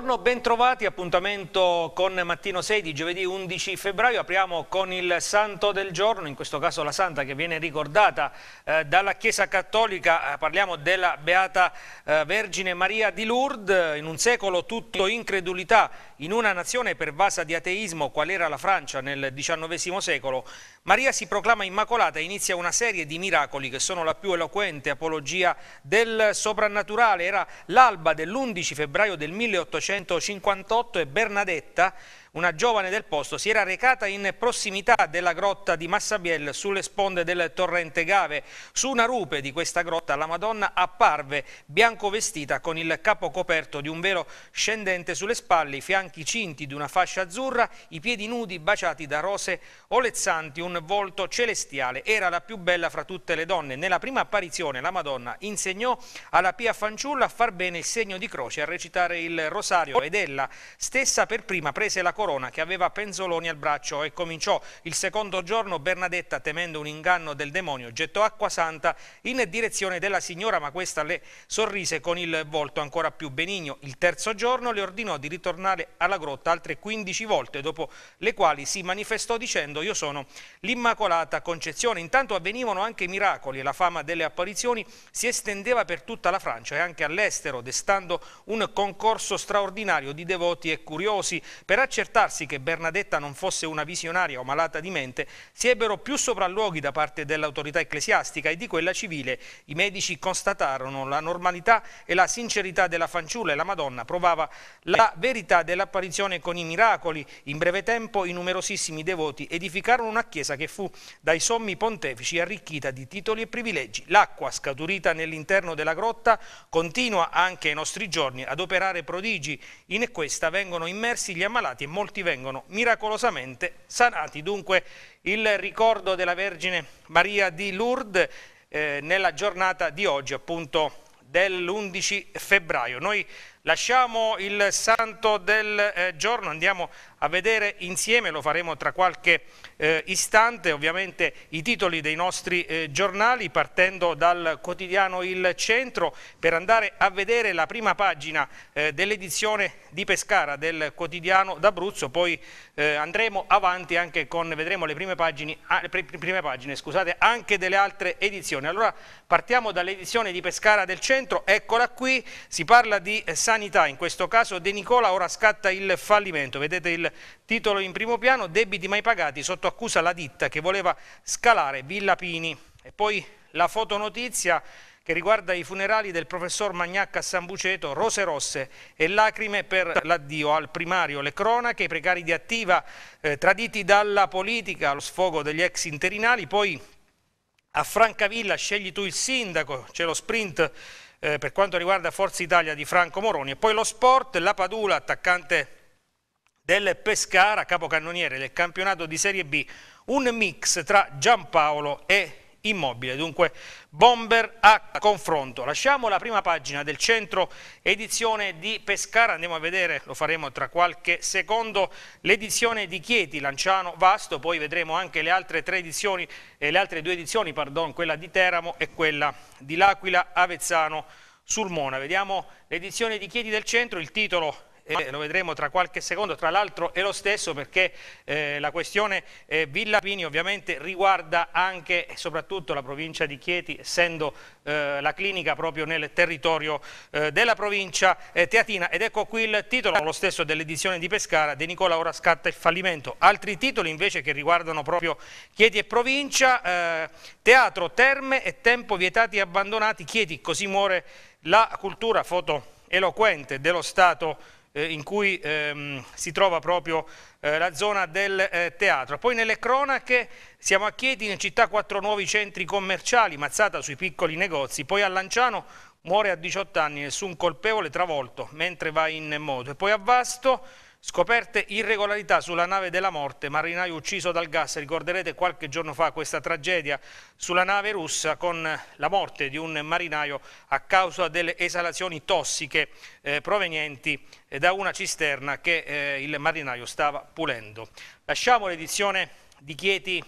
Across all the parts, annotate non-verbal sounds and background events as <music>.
Buongiorno, bentrovati, appuntamento con Mattino 6 di giovedì 11 febbraio. Apriamo con il santo del giorno, in questo caso la santa che viene ricordata eh, dalla Chiesa Cattolica. Eh, parliamo della Beata eh, Vergine Maria di Lourdes. In un secolo tutto incredulità, in una nazione pervasa di ateismo qual era la Francia nel XIX secolo, Maria si proclama immacolata e inizia una serie di miracoli che sono la più eloquente apologia del soprannaturale. Era l'alba dell'11 febbraio del 1800 1958 e Bernadetta una giovane del posto si era recata in prossimità della grotta di Massabiel sulle sponde del torrente Gave. Su una rupe di questa grotta la Madonna apparve bianco vestita con il capo coperto di un velo scendente sulle spalle, i fianchi cinti di una fascia azzurra, i piedi nudi baciati da rose olezzanti, un volto celestiale. Era la più bella fra tutte le donne. Nella prima apparizione la Madonna insegnò alla Pia Fanciulla a far bene il segno di croce, a recitare il rosario ed ella stessa per prima prese la Corona che aveva penzoloni al braccio e cominciò. Il secondo giorno Bernadetta, temendo un inganno del demonio, gettò acqua santa in direzione della signora, ma questa le sorrise con il volto ancora più benigno. Il terzo giorno le ordinò di ritornare alla grotta altre 15 volte, dopo le quali si manifestò dicendo io sono l'Immacolata Concezione. Intanto avvenivano anche miracoli e la fama delle apparizioni si estendeva per tutta la Francia e anche all'estero, destando un concorso straordinario di devoti e curiosi per accertare accertarsi che Bernadetta non fosse una visionaria o malata di mente, si ebbero più sopralluoghi da parte dell'autorità ecclesiastica e di quella civile. I medici constatarono la normalità e la sincerità della fanciulla e la Madonna provava la verità dell'apparizione con i miracoli. In breve tempo i numerosissimi devoti edificarono una chiesa che fu dai sommi pontefici arricchita di titoli e privilegi. L'acqua scaturita nell'interno della grotta continua anche ai nostri giorni ad operare prodigi. In questa vengono immersi gli ammalati e molti molti vengono miracolosamente sanati. Dunque il ricordo della Vergine Maria di Lourdes eh, nella giornata di oggi, appunto dell'11 febbraio. Noi Lasciamo il santo del eh, giorno, andiamo a vedere insieme, lo faremo tra qualche eh, istante, ovviamente i titoli dei nostri eh, giornali partendo dal quotidiano Il Centro per andare a vedere la prima pagina eh, dell'edizione di Pescara del quotidiano d'Abruzzo, poi eh, andremo avanti anche con, vedremo le prime pagine, ah, le prime pagine scusate, anche delle altre edizioni. Allora partiamo dall'edizione di Pescara del Centro, eccola qui, si parla di eh, San Sanità, in questo caso De Nicola, ora scatta il fallimento. Vedete il titolo in primo piano, debiti mai pagati, sotto accusa la ditta che voleva scalare Villa Pini. E poi la fotonotizia che riguarda i funerali del professor Magnacca a San Buceto, rose rosse e lacrime per l'addio al primario, le cronache, i precari di attiva eh, traditi dalla politica, lo sfogo degli ex interinali, poi a Francavilla scegli tu il sindaco, c'è lo sprint eh, per quanto riguarda Forza Italia di Franco Moroni e poi lo sport, la Padula attaccante del Pescara, capocannoniere del campionato di Serie B, un mix tra Giampaolo e immobile. Dunque Bomber a confronto. Lasciamo la prima pagina del centro edizione di Pescara, andiamo a vedere, lo faremo tra qualche secondo, l'edizione di Chieti, Lanciano, Vasto, poi vedremo anche le altre, edizioni, eh, le altre due edizioni, pardon, quella di Teramo e quella di L'Aquila, Avezzano, Sulmona. Vediamo l'edizione di Chieti del centro, il titolo eh, lo vedremo tra qualche secondo, tra l'altro è lo stesso perché eh, la questione eh, Villapini ovviamente riguarda anche e soprattutto la provincia di Chieti, essendo eh, la clinica proprio nel territorio eh, della provincia eh, teatina. Ed ecco qui il titolo, lo stesso dell'edizione di Pescara, De Nicola ora scatta il fallimento. Altri titoli invece che riguardano proprio Chieti e provincia, teatro, terme e tempo vietati e abbandonati, Chieti, così muore la cultura, foto eloquente dello Stato eh, in cui ehm, si trova proprio eh, la zona del eh, teatro. Poi nelle cronache siamo a Chieti, in città quattro nuovi centri commerciali, mazzata sui piccoli negozi, poi a Lanciano muore a 18 anni, nessun colpevole travolto mentre va in moto e poi a Vasto Scoperte irregolarità sulla nave della morte, marinaio ucciso dal gas. Ricorderete qualche giorno fa questa tragedia sulla nave russa con la morte di un marinaio a causa delle esalazioni tossiche eh, provenienti eh, da una cisterna che eh, il marinaio stava pulendo. Lasciamo l'edizione di Chieti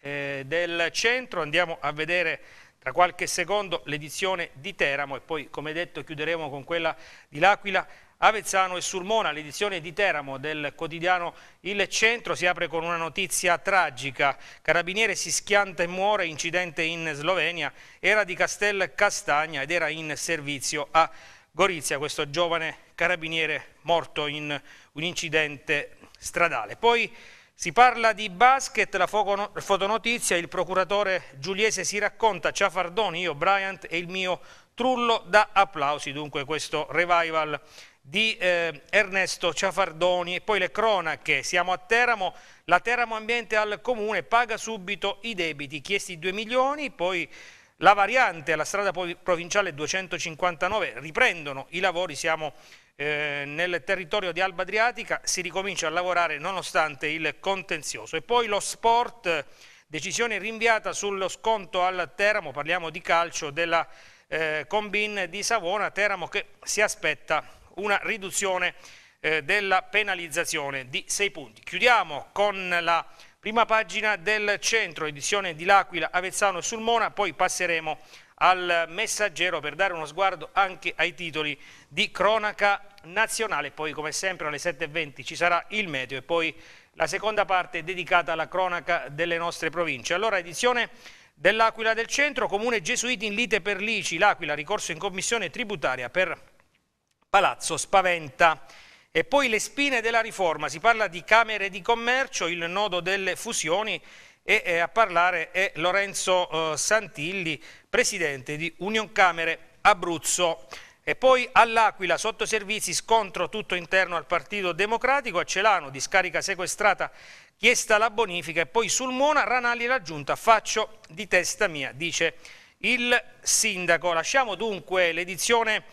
eh, del centro, andiamo a vedere tra qualche secondo l'edizione di Teramo e poi come detto chiuderemo con quella di L'Aquila, Avezzano e Sulmona, l'edizione di Teramo del quotidiano Il Centro si apre con una notizia tragica, carabiniere si schianta e muore, incidente in Slovenia, era di Castel Castagna ed era in servizio a Gorizia, questo giovane carabiniere morto in un incidente stradale. Poi si parla di basket, la fotonotizia, il procuratore giuliese si racconta, Ciafardoni, io Bryant e il mio Trullo da applausi, dunque questo revival di eh, Ernesto Ciafardoni e poi le cronache, siamo a Teramo, la Teramo Ambiente al Comune paga subito i debiti, chiesti 2 milioni, poi la variante alla strada provinciale 259, riprendono i lavori, siamo a eh, nel territorio di Alba Adriatica si ricomincia a lavorare nonostante il contenzioso. E poi lo sport, decisione rinviata sullo sconto al Teramo, parliamo di calcio, della eh, Combin di Savona, Teramo che si aspetta una riduzione eh, della penalizzazione di 6 punti. Chiudiamo con la prima pagina del centro, edizione di L'Aquila, Avezzano e Sulmona, poi passeremo al messaggero per dare uno sguardo anche ai titoli di cronaca nazionale. Poi come sempre alle 7.20 ci sarà il meteo e poi la seconda parte dedicata alla cronaca delle nostre province. Allora edizione dell'Aquila del Centro, Comune Gesuiti in lite per l'ICI, l'Aquila ricorso in commissione tributaria per Palazzo Spaventa. E poi le spine della riforma, si parla di Camere di Commercio, il nodo delle fusioni e eh, a parlare è Lorenzo eh, Santilli, presidente di Union Camere Abruzzo. E poi all'Aquila, sottoservizi, scontro tutto interno al Partito Democratico, a Celano, discarica sequestrata, chiesta la bonifica e poi sul Mona, Ranalli raggiunta, faccio di testa mia, dice il sindaco. Lasciamo dunque l'edizione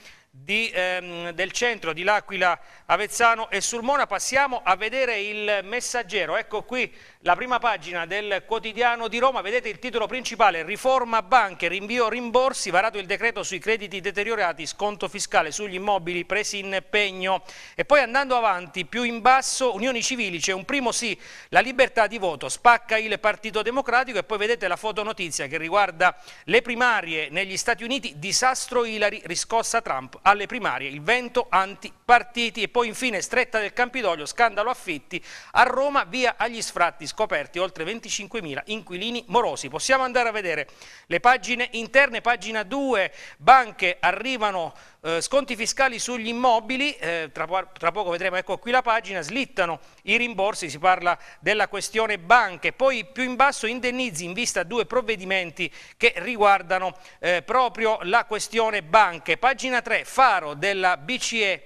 di, ehm, del centro di L'Aquila, Avezzano e Sulmona. Passiamo a vedere il messaggero. Ecco qui la prima pagina del quotidiano di Roma. Vedete il titolo principale, riforma banche, rinvio rimborsi, varato il decreto sui crediti deteriorati, sconto fiscale sugli immobili presi in pegno. E poi andando avanti, più in basso, unioni civili, c'è un primo sì, la libertà di voto, spacca il Partito Democratico e poi vedete la fotonotizia che riguarda le primarie negli Stati Uniti, disastro Hillary, riscossa Trump alle primarie, il vento antipartiti e poi infine stretta del Campidoglio, scandalo affitti, a Roma via agli sfratti scoperti oltre 25.000 inquilini morosi. Possiamo andare a vedere le pagine interne, pagina 2, banche arrivano eh, sconti fiscali sugli immobili, eh, tra, tra, poco vedremo, ecco qui la pagina, slittano i rimborsi, si parla della questione banche, poi più in basso indennizi in vista a due provvedimenti che riguardano eh, proprio la questione banche. Pagina 3, faro della BCE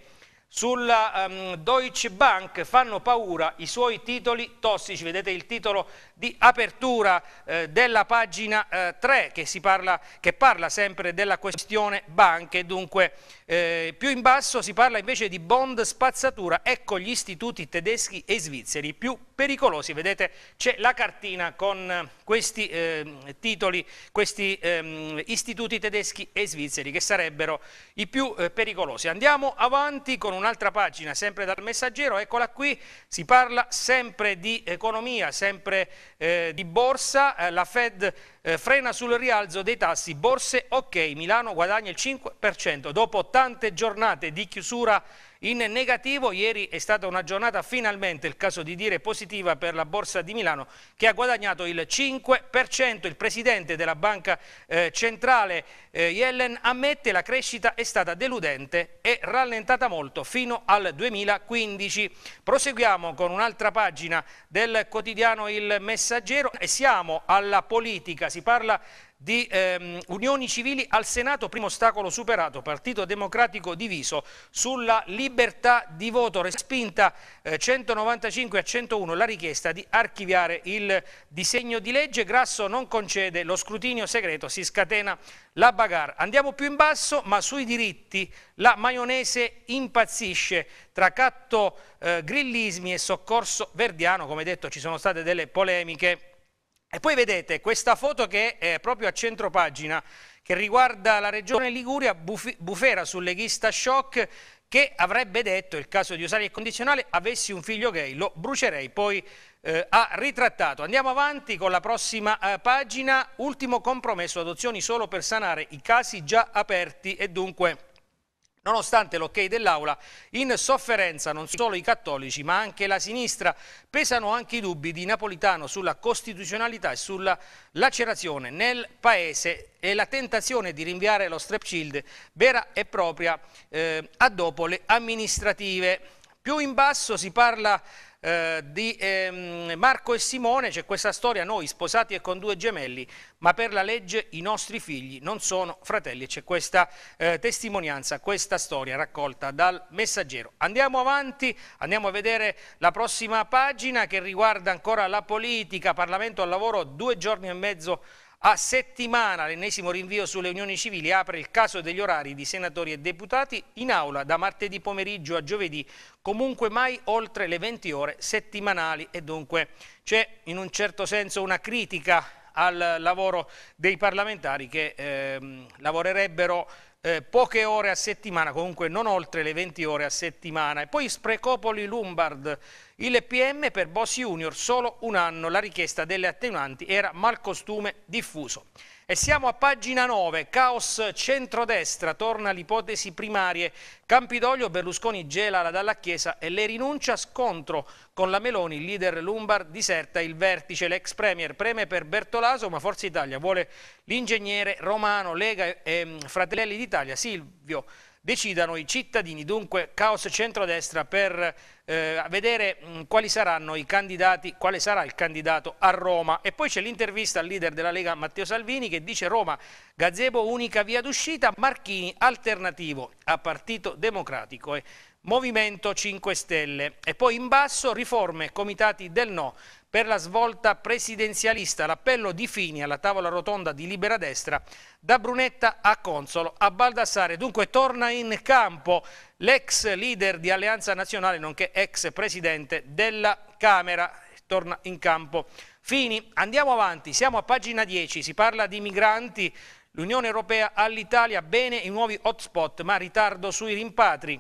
sulla um, Deutsche Bank fanno paura i suoi titoli tossici, vedete il titolo di apertura eh, della pagina eh, 3 che, parla, che parla sempre della questione banche, dunque eh, più in basso si parla invece di bond spazzatura, ecco gli istituti tedeschi e svizzeri più pericolosi, vedete c'è la cartina con eh, questi ehm, titoli, questi ehm, istituti tedeschi e svizzeri che sarebbero i più eh, pericolosi. Andiamo avanti con un'altra pagina sempre dal messaggero, eccola qui, si parla sempre di economia, sempre eh, di borsa, eh, la Fed eh, frena sul rialzo dei tassi, borse ok, Milano guadagna il 5% dopo tante giornate di chiusura in negativo ieri è stata una giornata finalmente, il caso di dire, positiva per la Borsa di Milano che ha guadagnato il 5%. Il presidente della Banca eh, Centrale eh, Yellen ammette la crescita è stata deludente e rallentata molto fino al 2015. Proseguiamo con un'altra pagina del quotidiano Il Messaggero e siamo alla politica. Si parla di ehm, unioni civili al Senato, primo ostacolo superato, Partito Democratico diviso sulla libertà di voto, respinta eh, 195 a 101 la richiesta di archiviare il disegno di legge, Grasso non concede lo scrutinio segreto, si scatena la bagarre. Andiamo più in basso, ma sui diritti la maionese impazzisce tra catto eh, grillismi e soccorso verdiano, come detto ci sono state delle polemiche e poi vedete questa foto che è eh, proprio a centro pagina, che riguarda la regione Liguria, bufera sul leghista shock che avrebbe detto, il caso di usare il condizionale, avessi un figlio gay, lo brucerei, poi eh, ha ritrattato. Andiamo avanti con la prossima eh, pagina, ultimo compromesso, adozioni solo per sanare i casi già aperti e dunque... Nonostante l'ok dell'Aula, in sofferenza non solo i cattolici ma anche la sinistra, pesano anche i dubbi di Napolitano sulla costituzionalità e sulla lacerazione nel Paese e la tentazione di rinviare lo strep shield vera e propria eh, a dopo le amministrative. Più in basso si parla eh, di ehm, Marco e Simone c'è questa storia, noi sposati e con due gemelli, ma per la legge i nostri figli non sono fratelli. C'è questa eh, testimonianza, questa storia raccolta dal messaggero. Andiamo avanti, andiamo a vedere la prossima pagina che riguarda ancora la politica, Parlamento al lavoro, due giorni e mezzo a settimana l'ennesimo rinvio sulle unioni civili apre il caso degli orari di senatori e deputati in aula da martedì pomeriggio a giovedì, comunque mai oltre le 20 ore settimanali e dunque c'è in un certo senso una critica al lavoro dei parlamentari che ehm, lavorerebbero eh, poche ore a settimana, comunque non oltre le 20 ore a settimana. E poi Sprecopoli Lombard il PM per Boss Junior solo un anno, la richiesta delle attenuanti era malcostume diffuso. E siamo a pagina 9, caos centrodestra, torna l'ipotesi primarie, Campidoglio Berlusconi gela la dalla Chiesa e le rinuncia scontro con la Meloni, il leader Lombard diserta il vertice, l'ex premier preme per Bertolaso ma Forza Italia vuole l'ingegnere romano, Lega e ehm, Fratelli d'Italia, Silvio Decidano i cittadini, dunque caos centrodestra per eh, vedere mh, quali saranno i candidati, quale sarà il candidato a Roma. E poi c'è l'intervista al leader della Lega Matteo Salvini che dice Roma, gazebo unica via d'uscita, Marchini alternativo a Partito Democratico. E Movimento 5 Stelle e poi in basso riforme, comitati del no. Per la svolta presidenzialista l'appello di Fini alla tavola rotonda di Libera Destra da Brunetta a Consolo a Baldassare. Dunque torna in campo l'ex leader di Alleanza Nazionale nonché ex presidente della Camera. Torna in campo Fini. Andiamo avanti, siamo a pagina 10, si parla di migranti. L'Unione Europea all'Italia bene i nuovi hotspot ma ritardo sui rimpatri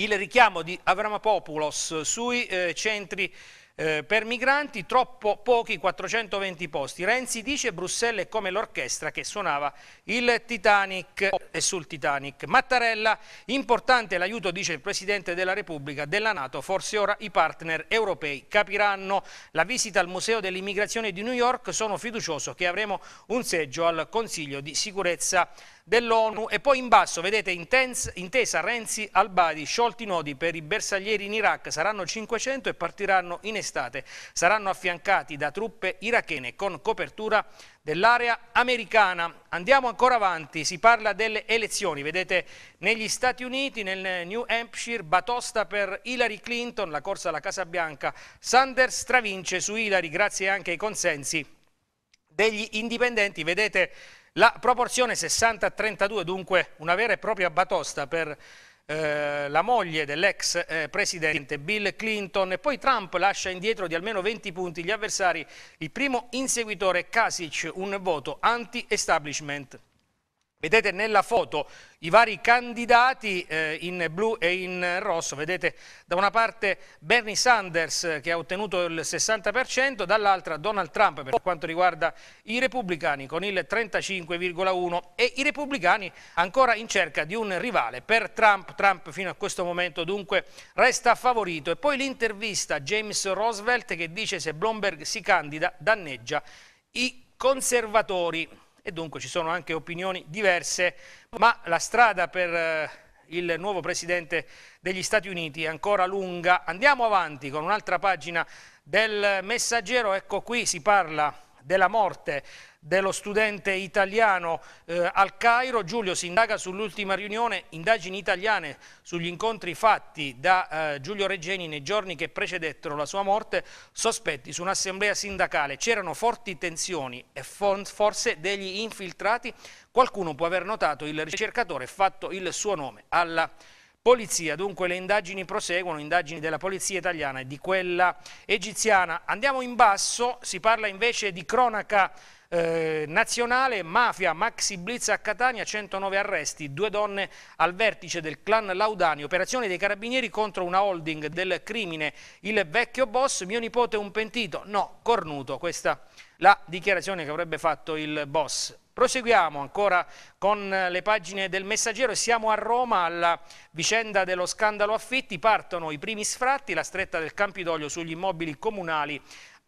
il richiamo di Avramopoulos sui eh, centri eh, per migranti, troppo pochi 420 posti. Renzi dice Bruxelles è come l'orchestra che suonava il Titanic e sul Titanic. Mattarella, importante l'aiuto, dice il Presidente della Repubblica, della Nato, forse ora i partner europei capiranno la visita al Museo dell'immigrazione di New York, sono fiducioso che avremo un seggio al Consiglio di sicurezza dell'ONU e poi in basso vedete intense, intesa Renzi Albadi, sciolti i nodi per i bersaglieri in Iraq, saranno 500 e partiranno in estate, saranno affiancati da truppe irachene con copertura dell'area americana. Andiamo ancora avanti, si parla delle elezioni, vedete negli Stati Uniti, nel New Hampshire, batosta per Hillary Clinton, la corsa alla Casa Bianca, Sanders stravince su Hillary grazie anche ai consensi degli indipendenti, vedete la proporzione 60-32, dunque una vera e propria batosta per eh, la moglie dell'ex eh, presidente Bill Clinton e poi Trump lascia indietro di almeno 20 punti gli avversari, il primo inseguitore Kasich, un voto anti-establishment. Vedete nella foto i vari candidati eh, in blu e in rosso, vedete da una parte Bernie Sanders eh, che ha ottenuto il 60%, dall'altra Donald Trump per quanto riguarda i repubblicani con il 35,1% e i repubblicani ancora in cerca di un rivale per Trump, Trump fino a questo momento dunque resta favorito e poi l'intervista a James Roosevelt che dice se Bloomberg si candida danneggia i conservatori e dunque ci sono anche opinioni diverse, ma la strada per eh, il nuovo presidente degli Stati Uniti è ancora lunga. Andiamo avanti con un'altra pagina del messaggero, ecco qui si parla della morte dello studente italiano eh, al Cairo. Giulio si indaga sull'ultima riunione, indagini italiane sugli incontri fatti da eh, Giulio Reggeni nei giorni che precedettero la sua morte, sospetti su un'assemblea sindacale. C'erano forti tensioni e forse degli infiltrati. Qualcuno può aver notato il ricercatore e fatto il suo nome alla polizia. Dunque le indagini proseguono, indagini della polizia italiana e di quella egiziana. Andiamo in basso, si parla invece di cronaca eh, nazionale, mafia, maxi blitz a Catania, 109 arresti, due donne al vertice del clan Laudani, operazione dei carabinieri contro una holding del crimine, il vecchio boss, mio nipote un pentito, no, cornuto, questa la dichiarazione che avrebbe fatto il boss. Proseguiamo ancora con eh, le pagine del Messaggero e siamo a Roma alla vicenda dello scandalo affitti. Partono i primi sfratti, la stretta del Campidoglio sugli immobili comunali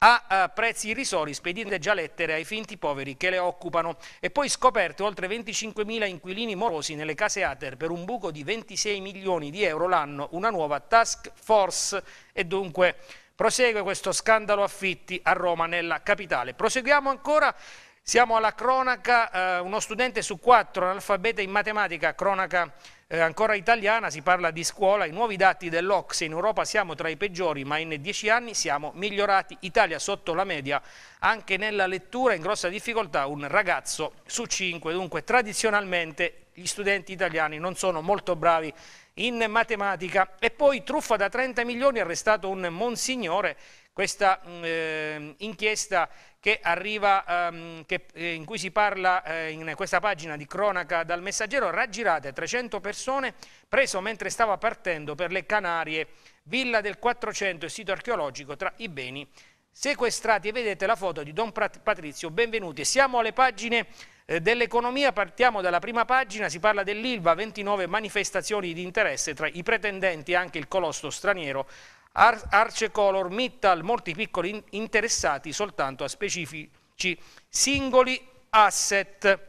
a prezzi irrisori, spedite già lettere ai finti poveri che le occupano. E poi scoperte oltre 25.000 inquilini morosi nelle case ATER per un buco di 26 milioni di euro l'anno, una nuova task force e dunque prosegue questo scandalo affitti a Roma nella capitale. Proseguiamo ancora siamo alla cronaca, eh, uno studente su quattro analfabeta in matematica, cronaca eh, ancora italiana, si parla di scuola, i nuovi dati dell'Ox, in Europa siamo tra i peggiori, ma in dieci anni siamo migliorati, Italia sotto la media, anche nella lettura in grossa difficoltà un ragazzo su cinque, dunque tradizionalmente gli studenti italiani non sono molto bravi in matematica. E poi truffa da 30 milioni, arrestato un monsignore, questa eh, inchiesta che arriva, ehm, che, eh, in cui si parla eh, in questa pagina di cronaca dal messaggero, raggirate 300 persone, preso mentre stava partendo per le Canarie, villa del 400 e sito archeologico tra i beni sequestrati. Vedete la foto di Don Patrizio, benvenuti. Siamo alle pagine eh, dell'economia partiamo dalla prima pagina, si parla dell'ILVA, 29 manifestazioni di interesse tra i pretendenti anche il colosso straniero Ar Arcecolor, Mittal, molti piccoli in interessati soltanto a specifici singoli asset.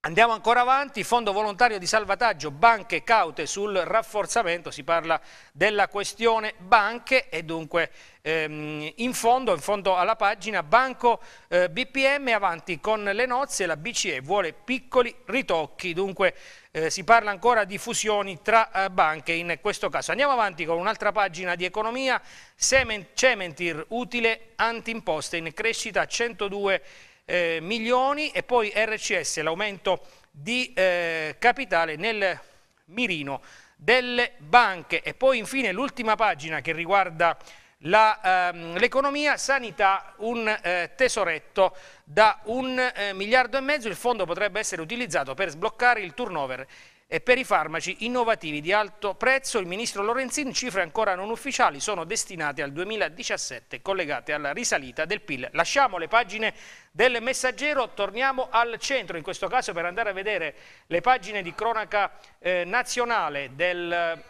Andiamo ancora avanti, fondo volontario di salvataggio, banche caute sul rafforzamento, si parla della questione banche e dunque ehm, in, fondo, in fondo alla pagina Banco eh, BPM avanti con le nozze, la BCE vuole piccoli ritocchi, dunque eh, si parla ancora di fusioni tra eh, banche in questo caso. Andiamo avanti con un'altra pagina di economia, Cementir utile antimposte in crescita 102 eh, milioni e poi RCS, l'aumento di eh, capitale nel mirino delle banche. E poi infine l'ultima pagina che riguarda ehm, l'economia, ehm, sanità, un eh, tesoretto da un eh, miliardo e mezzo, il fondo potrebbe essere utilizzato per sbloccare il turnover e per i farmaci innovativi di alto prezzo, il ministro Lorenzin, cifre ancora non ufficiali, sono destinate al 2017, collegate alla risalita del PIL. Lasciamo le pagine del messaggero, torniamo al centro, in questo caso per andare a vedere le pagine di cronaca eh, nazionale del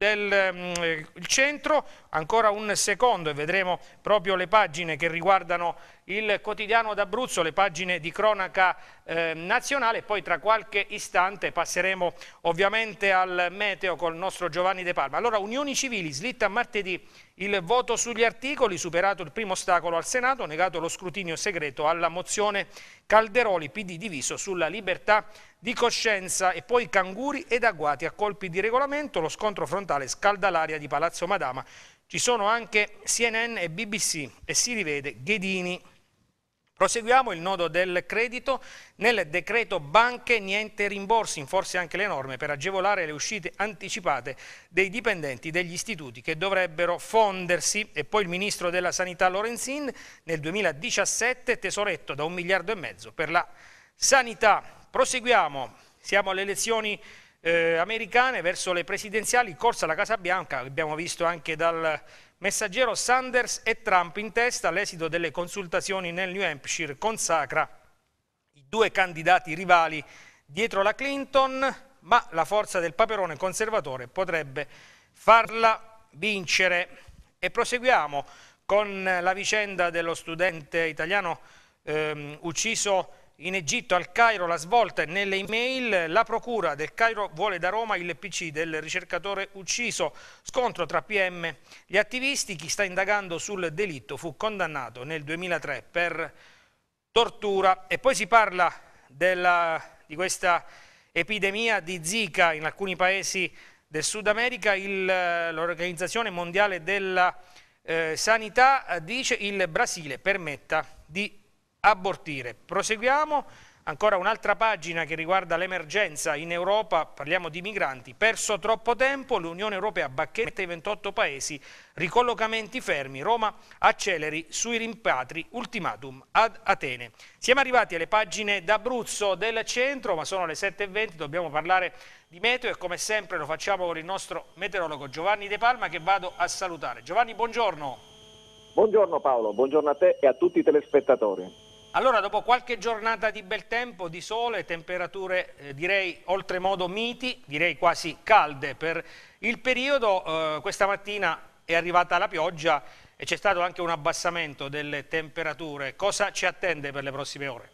del um, centro, ancora un secondo e vedremo proprio le pagine che riguardano il quotidiano d'Abruzzo, le pagine di cronaca eh, nazionale, poi tra qualche istante passeremo ovviamente al meteo col nostro Giovanni De Palma. Allora, Unioni Civili, slitta martedì il voto sugli articoli, superato il primo ostacolo al Senato, negato lo scrutinio segreto alla mozione Calderoli, PD diviso sulla libertà di coscienza e poi canguri ed agguati a colpi di regolamento, lo scontro frontale scalda l'aria di Palazzo Madama. Ci sono anche CNN e BBC e si rivede Ghedini. Proseguiamo il nodo del credito. Nel decreto banche niente rimborsi, in forse anche le norme per agevolare le uscite anticipate dei dipendenti degli istituti che dovrebbero fondersi. E poi il ministro della Sanità Lorenzin nel 2017 tesoretto da un miliardo e mezzo per la sanità Proseguiamo, siamo alle elezioni eh, americane verso le presidenziali, corsa alla Casa Bianca, abbiamo visto anche dal messaggero Sanders e Trump in testa, l'esito delle consultazioni nel New Hampshire consacra i due candidati rivali dietro la Clinton, ma la forza del paperone conservatore potrebbe farla vincere. E proseguiamo con la vicenda dello studente italiano ehm, ucciso in Egitto al Cairo la svolta nelle email, la procura del Cairo vuole da Roma il PC del ricercatore ucciso, scontro tra PM e gli attivisti, chi sta indagando sul delitto fu condannato nel 2003 per tortura e poi si parla della, di questa epidemia di Zika in alcuni paesi del Sud America, l'Organizzazione Mondiale della eh, Sanità eh, dice il Brasile permetta di abortire. Proseguiamo, ancora un'altra pagina che riguarda l'emergenza in Europa, parliamo di migranti, perso troppo tempo, l'Unione Europea bacchetta i 28 paesi, ricollocamenti fermi, Roma acceleri sui rimpatri, ultimatum ad Atene. Siamo arrivati alle pagine d'Abruzzo del centro, ma sono le 7.20, dobbiamo parlare di meteo e come sempre lo facciamo con il nostro meteorologo Giovanni De Palma che vado a salutare. Giovanni, buongiorno. Buongiorno Paolo, buongiorno a te e a tutti i telespettatori. Allora, dopo qualche giornata di bel tempo, di sole, temperature eh, direi oltremodo miti, direi quasi calde per il periodo, eh, questa mattina è arrivata la pioggia e c'è stato anche un abbassamento delle temperature. Cosa ci attende per le prossime ore?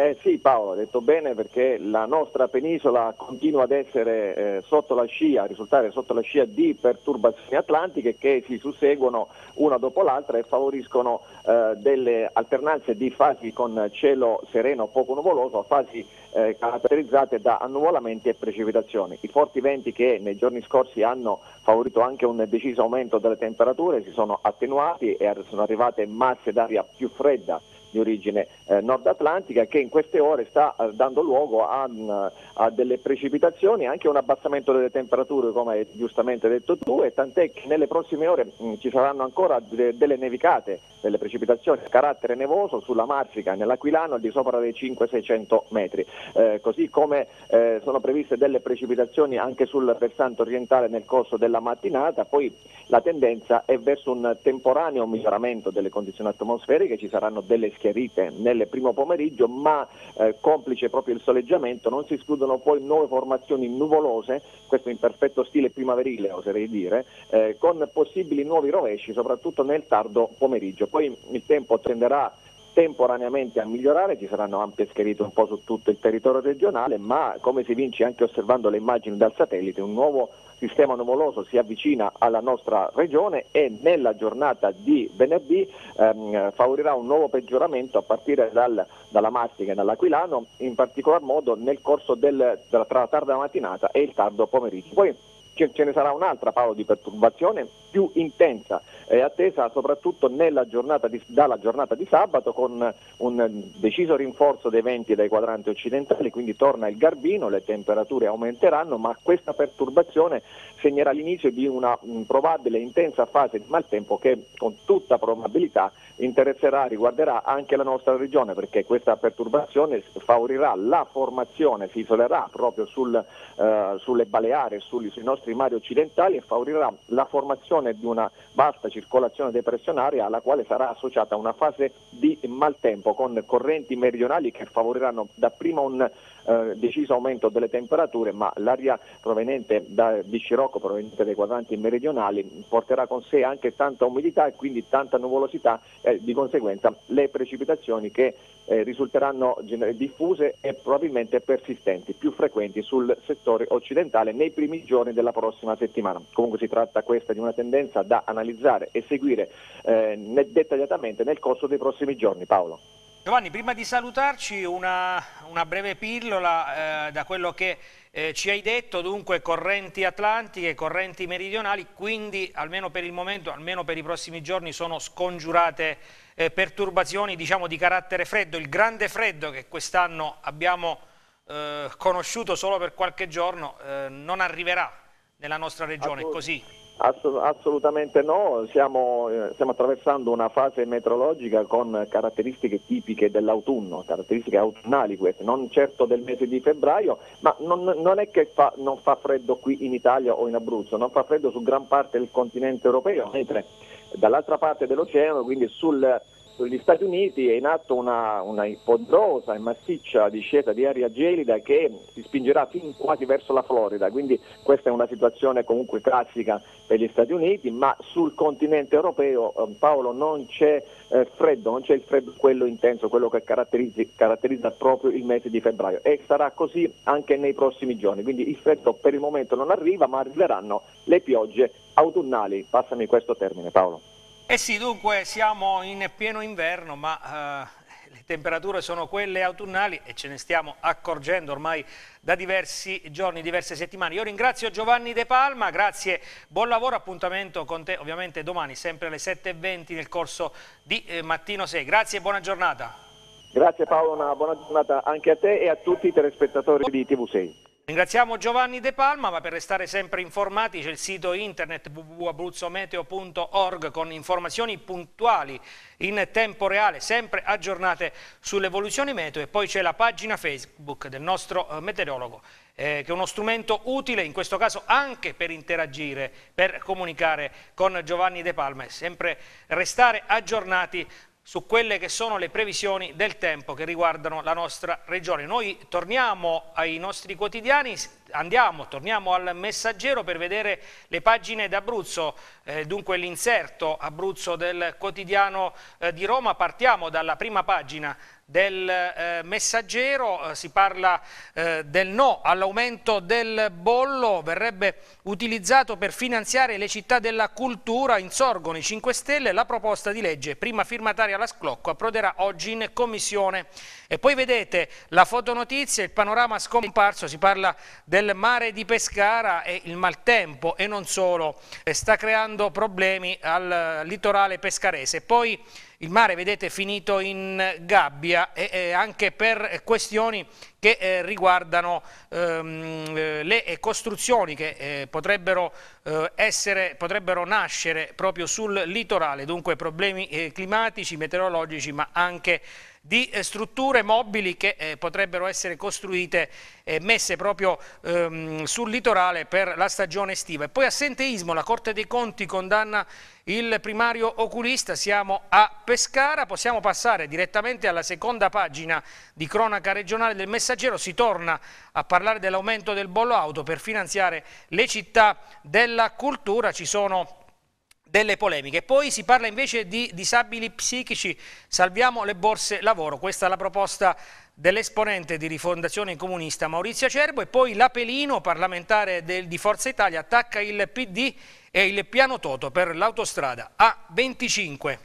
Eh sì Paolo, ha detto bene perché la nostra penisola continua ad essere eh, sotto la scia, a risultare sotto la scia di perturbazioni atlantiche che si susseguono una dopo l'altra e favoriscono eh, delle alternanze di fasi con cielo sereno poco nuvoloso a fasi eh, caratterizzate da annuvolamenti e precipitazioni. I forti venti che nei giorni scorsi hanno favorito anche un deciso aumento delle temperature si sono attenuati e sono arrivate masse d'aria più fredda di origine eh, nord atlantica che in queste ore sta eh, dando luogo a, mm, a, delle precipitazioni e anche un abbassamento delle temperature come hai giustamente detto tu e tant'è che nelle prossime ore mh, mm, ci saranno ancora de- delle nevicate, delle precipitazioni a carattere nevoso sulla Marsica nell'Aquilano al di sopra dei 500-600 metri, eh, così come eh, sono previste delle precipitazioni anche sul versante orientale nel corso della mattinata, poi la tendenza è verso un temporaneo miglioramento delle condizioni atmosferiche, ci saranno delle schiere chiarite nel primo pomeriggio, ma eh, complice proprio il soleggiamento non si escludono poi nuove formazioni nuvolose, questo in perfetto stile primaverile oserei dire, eh, con possibili nuovi rovesci soprattutto nel tardo pomeriggio. Poi il tempo tenderà temporaneamente a migliorare, ci saranno ampie scherite un po' su tutto il territorio regionale, ma come si vince anche osservando le immagini dal satellite, un nuovo sistema nuvoloso si avvicina alla nostra regione e nella giornata di venerdì ehm, favorirà un nuovo peggioramento a partire dal, dalla Mastica e dall'Aquilano, in particolar modo nel corso del, tra, la tarda mattinata e il tardo pomeriggio. Poi ce ne sarà un'altra Paolo di perturbazione più intensa e attesa soprattutto giornata di, dalla giornata di sabato con un deciso rinforzo dei venti dai quadranti occidentali, quindi torna il Garbino, le temperature aumenteranno, ma questa perturbazione segnerà l'inizio di una probabile intensa fase di maltempo che con tutta probabilità interesserà, riguarderà anche la nostra regione perché questa perturbazione favorirà la formazione, si isolerà proprio sul, eh, sulle Baleari, sui, sui nostri primarie occidentali e favorirà la formazione di una vasta circolazione depressionaria alla quale sarà associata una fase di maltempo con correnti meridionali che favoriranno dapprima un eh, deciso aumento delle temperature, ma l'aria proveniente da, di Scirocco, proveniente dai quadranti meridionali, porterà con sé anche tanta umidità e quindi tanta nuvolosità, e di conseguenza le precipitazioni che eh, risulteranno diffuse e probabilmente persistenti, più frequenti sul settore occidentale nei primi giorni della prossima settimana. Comunque si tratta questa di una tendenza da analizzare e seguire eh, dettagliatamente nel corso dei prossimi giorni. Paolo. Giovanni, prima di salutarci una, una breve pillola eh, da quello che eh, ci hai detto, dunque correnti atlantiche, correnti meridionali, quindi almeno per il momento, almeno per i prossimi giorni sono scongiurate eh, perturbazioni diciamo, di carattere freddo, il grande freddo che quest'anno abbiamo eh, conosciuto solo per qualche giorno eh, non arriverà nella nostra regione, così? assolutamente no, stiamo, eh, stiamo, attraversando una fase meteorologica con caratteristiche tipiche dell'autunno, caratteristiche autunnali queste, non certo del mese di febbraio, ma non, non è che fa, non fa freddo qui in Italia o in Abruzzo, non fa freddo su gran parte del continente europeo, mentre dall'altra parte dell'oceano, quindi sul sugli Stati Uniti è in atto una, una impondrosa e massiccia discesa di aria gelida che si spingerà fin quasi verso la Florida, quindi questa è una situazione comunque classica per gli Stati Uniti, ma sul continente europeo eh, Paolo non c'è eh, freddo, non c'è il freddo quello intenso, quello che caratterizza proprio il mese di febbraio e sarà così anche nei prossimi giorni, quindi il freddo per il momento non arriva ma arriveranno le piogge autunnali, passami questo termine Paolo. Eh sì, dunque siamo in pieno inverno, ma eh, le temperature sono quelle autunnali e ce ne stiamo accorgendo ormai da diversi giorni, diverse settimane. Io ringrazio Giovanni De Palma, grazie, buon lavoro, appuntamento con te ovviamente domani, sempre alle 7.20 nel corso di eh, Mattino 6. Grazie e buona giornata. Grazie Paolo, una buona giornata anche a te e a tutti i telespettatori di TV6. Ringraziamo Giovanni De Palma, ma per restare sempre informati c'è il sito internet www.abruzzometeo.org con informazioni puntuali in tempo reale, sempre aggiornate sulle evoluzioni meteo e poi c'è la pagina Facebook del nostro eh, meteorologo eh, che è uno strumento utile in questo caso anche per interagire, per comunicare con Giovanni De Palma e sempre restare aggiornati su quelle che sono le previsioni del tempo che riguardano la nostra regione. Noi torniamo ai nostri quotidiani, andiamo, torniamo al messaggero per vedere le pagine d'Abruzzo, eh, dunque l'inserto Abruzzo del quotidiano eh, di Roma. Partiamo dalla prima pagina del eh, messaggero, eh, si parla eh, del no all'aumento del bollo, verrebbe utilizzato per finanziare le città della cultura, insorgono i 5 Stelle, la proposta di legge prima firmataria alla Sclocco approderà oggi in commissione. E poi vedete la fotonotizia, il panorama scomparso, si parla del mare di Pescara e il maltempo e non solo, eh, sta creando problemi al eh, litorale pescarese. Poi il mare, vedete, è finito in gabbia e, e anche per questioni che eh, riguardano ehm, eh, le eh, costruzioni che eh, potrebbero, eh, essere, potrebbero, nascere proprio sul litorale, dunque problemi eh, climatici, meteorologici ma anche di eh, strutture mobili che eh, potrebbero essere costruite e eh, messe proprio ehm, sul litorale per la stagione estiva. E poi assenteismo, la Corte dei Conti condanna il primario oculista, siamo a Pescara, possiamo passare direttamente alla seconda pagina di cronaca regionale del Messaggero, si torna a parlare dell'aumento del bollo auto per finanziare le città della cultura, ci sono delle polemiche. Poi si parla invece di disabili psichici, salviamo le borse lavoro, questa è la proposta dell'esponente di Rifondazione Comunista Maurizio Acerbo e poi l'Apelino, parlamentare del, di Forza Italia, attacca il PD e il piano Toto per l'autostrada A25.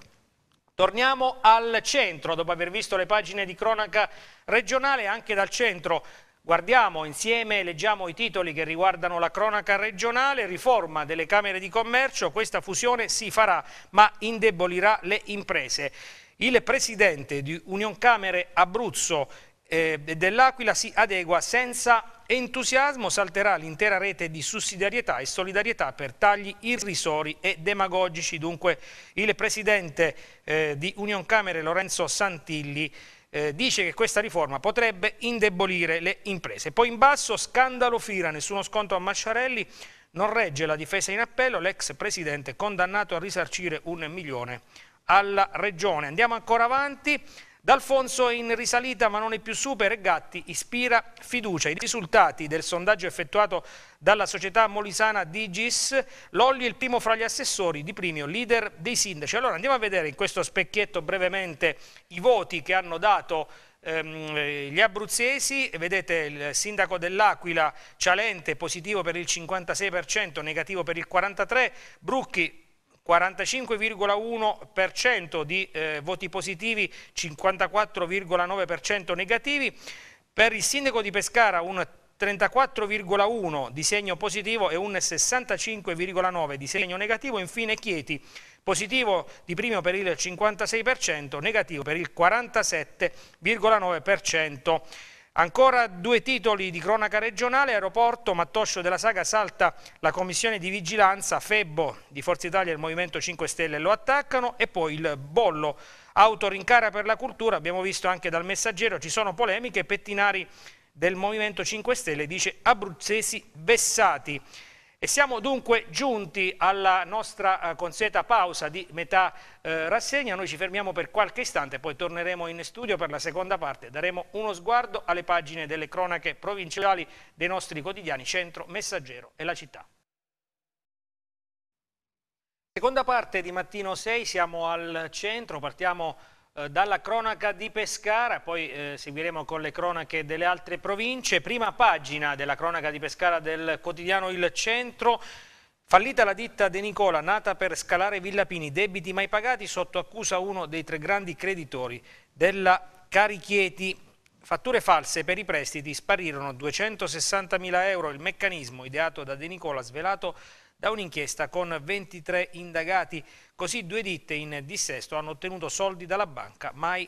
Torniamo al centro, dopo aver visto le pagine di cronaca regionale, anche dal centro Guardiamo insieme, leggiamo i titoli che riguardano la cronaca regionale, riforma delle Camere di Commercio, questa fusione si farà ma indebolirà le imprese. Il presidente di Union Camere Abruzzo eh, dell'Aquila si adegua senza entusiasmo, salterà l'intera rete di sussidiarietà e solidarietà per tagli irrisori e demagogici. Dunque il presidente eh, di Camere Lorenzo Santilli eh, dice che questa riforma potrebbe indebolire le imprese. Poi in basso scandalo Fira, nessuno sconto a Masciarelli, non regge la difesa in appello, l'ex presidente condannato a risarcire un milione alla regione. Andiamo ancora avanti. D'Alfonso in risalita ma non è più super e Gatti ispira fiducia. I risultati del sondaggio effettuato dalla società molisana Digis, Lolli è il primo fra gli assessori, Di Primio leader dei sindaci. Allora andiamo a vedere in questo specchietto brevemente i voti che hanno dato ehm, gli abruzzesi, vedete il sindaco dell'Aquila Cialente positivo per il 56%, negativo per il 43%, Brucchi 45,1% di eh, voti positivi, 54,9% negativi. Per il sindaco di Pescara un 34,1 di segno positivo e un 65,9 di segno negativo. Infine Chieti, positivo di primo per il 56%, negativo per il 47,9%. Ancora due titoli di cronaca regionale, aeroporto, Mattoscio della Saga salta la commissione di vigilanza, Febbo di Forza Italia e il Movimento 5 Stelle lo attaccano e poi il bollo autorinkara per la cultura, abbiamo visto anche dal messaggero, ci sono polemiche, Pettinari del Movimento 5 Stelle dice abruzzesi vessati. E siamo dunque giunti alla nostra eh, consueta pausa di metà eh, rassegna, noi ci fermiamo per qualche istante, poi torneremo in studio per la seconda parte, daremo uno sguardo alle pagine delle cronache provinciali dei nostri quotidiani Centro, Messaggero e La Città. Seconda parte di mattino 6, siamo al centro, partiamo eh, dalla cronaca di Pescara, poi eh, seguiremo con le cronache delle altre province. Prima pagina della cronaca di Pescara del quotidiano Il Centro. Fallita la ditta De Nicola, nata per scalare Villapini, debiti mai pagati, sotto accusa uno dei tre grandi creditori della Carichieti. Fatture false per i prestiti sparirono 260.000 euro. Il meccanismo ideato da De Nicola svelato da un'inchiesta con 23 indagati. Così due ditte in dissesto hanno ottenuto soldi dalla banca mai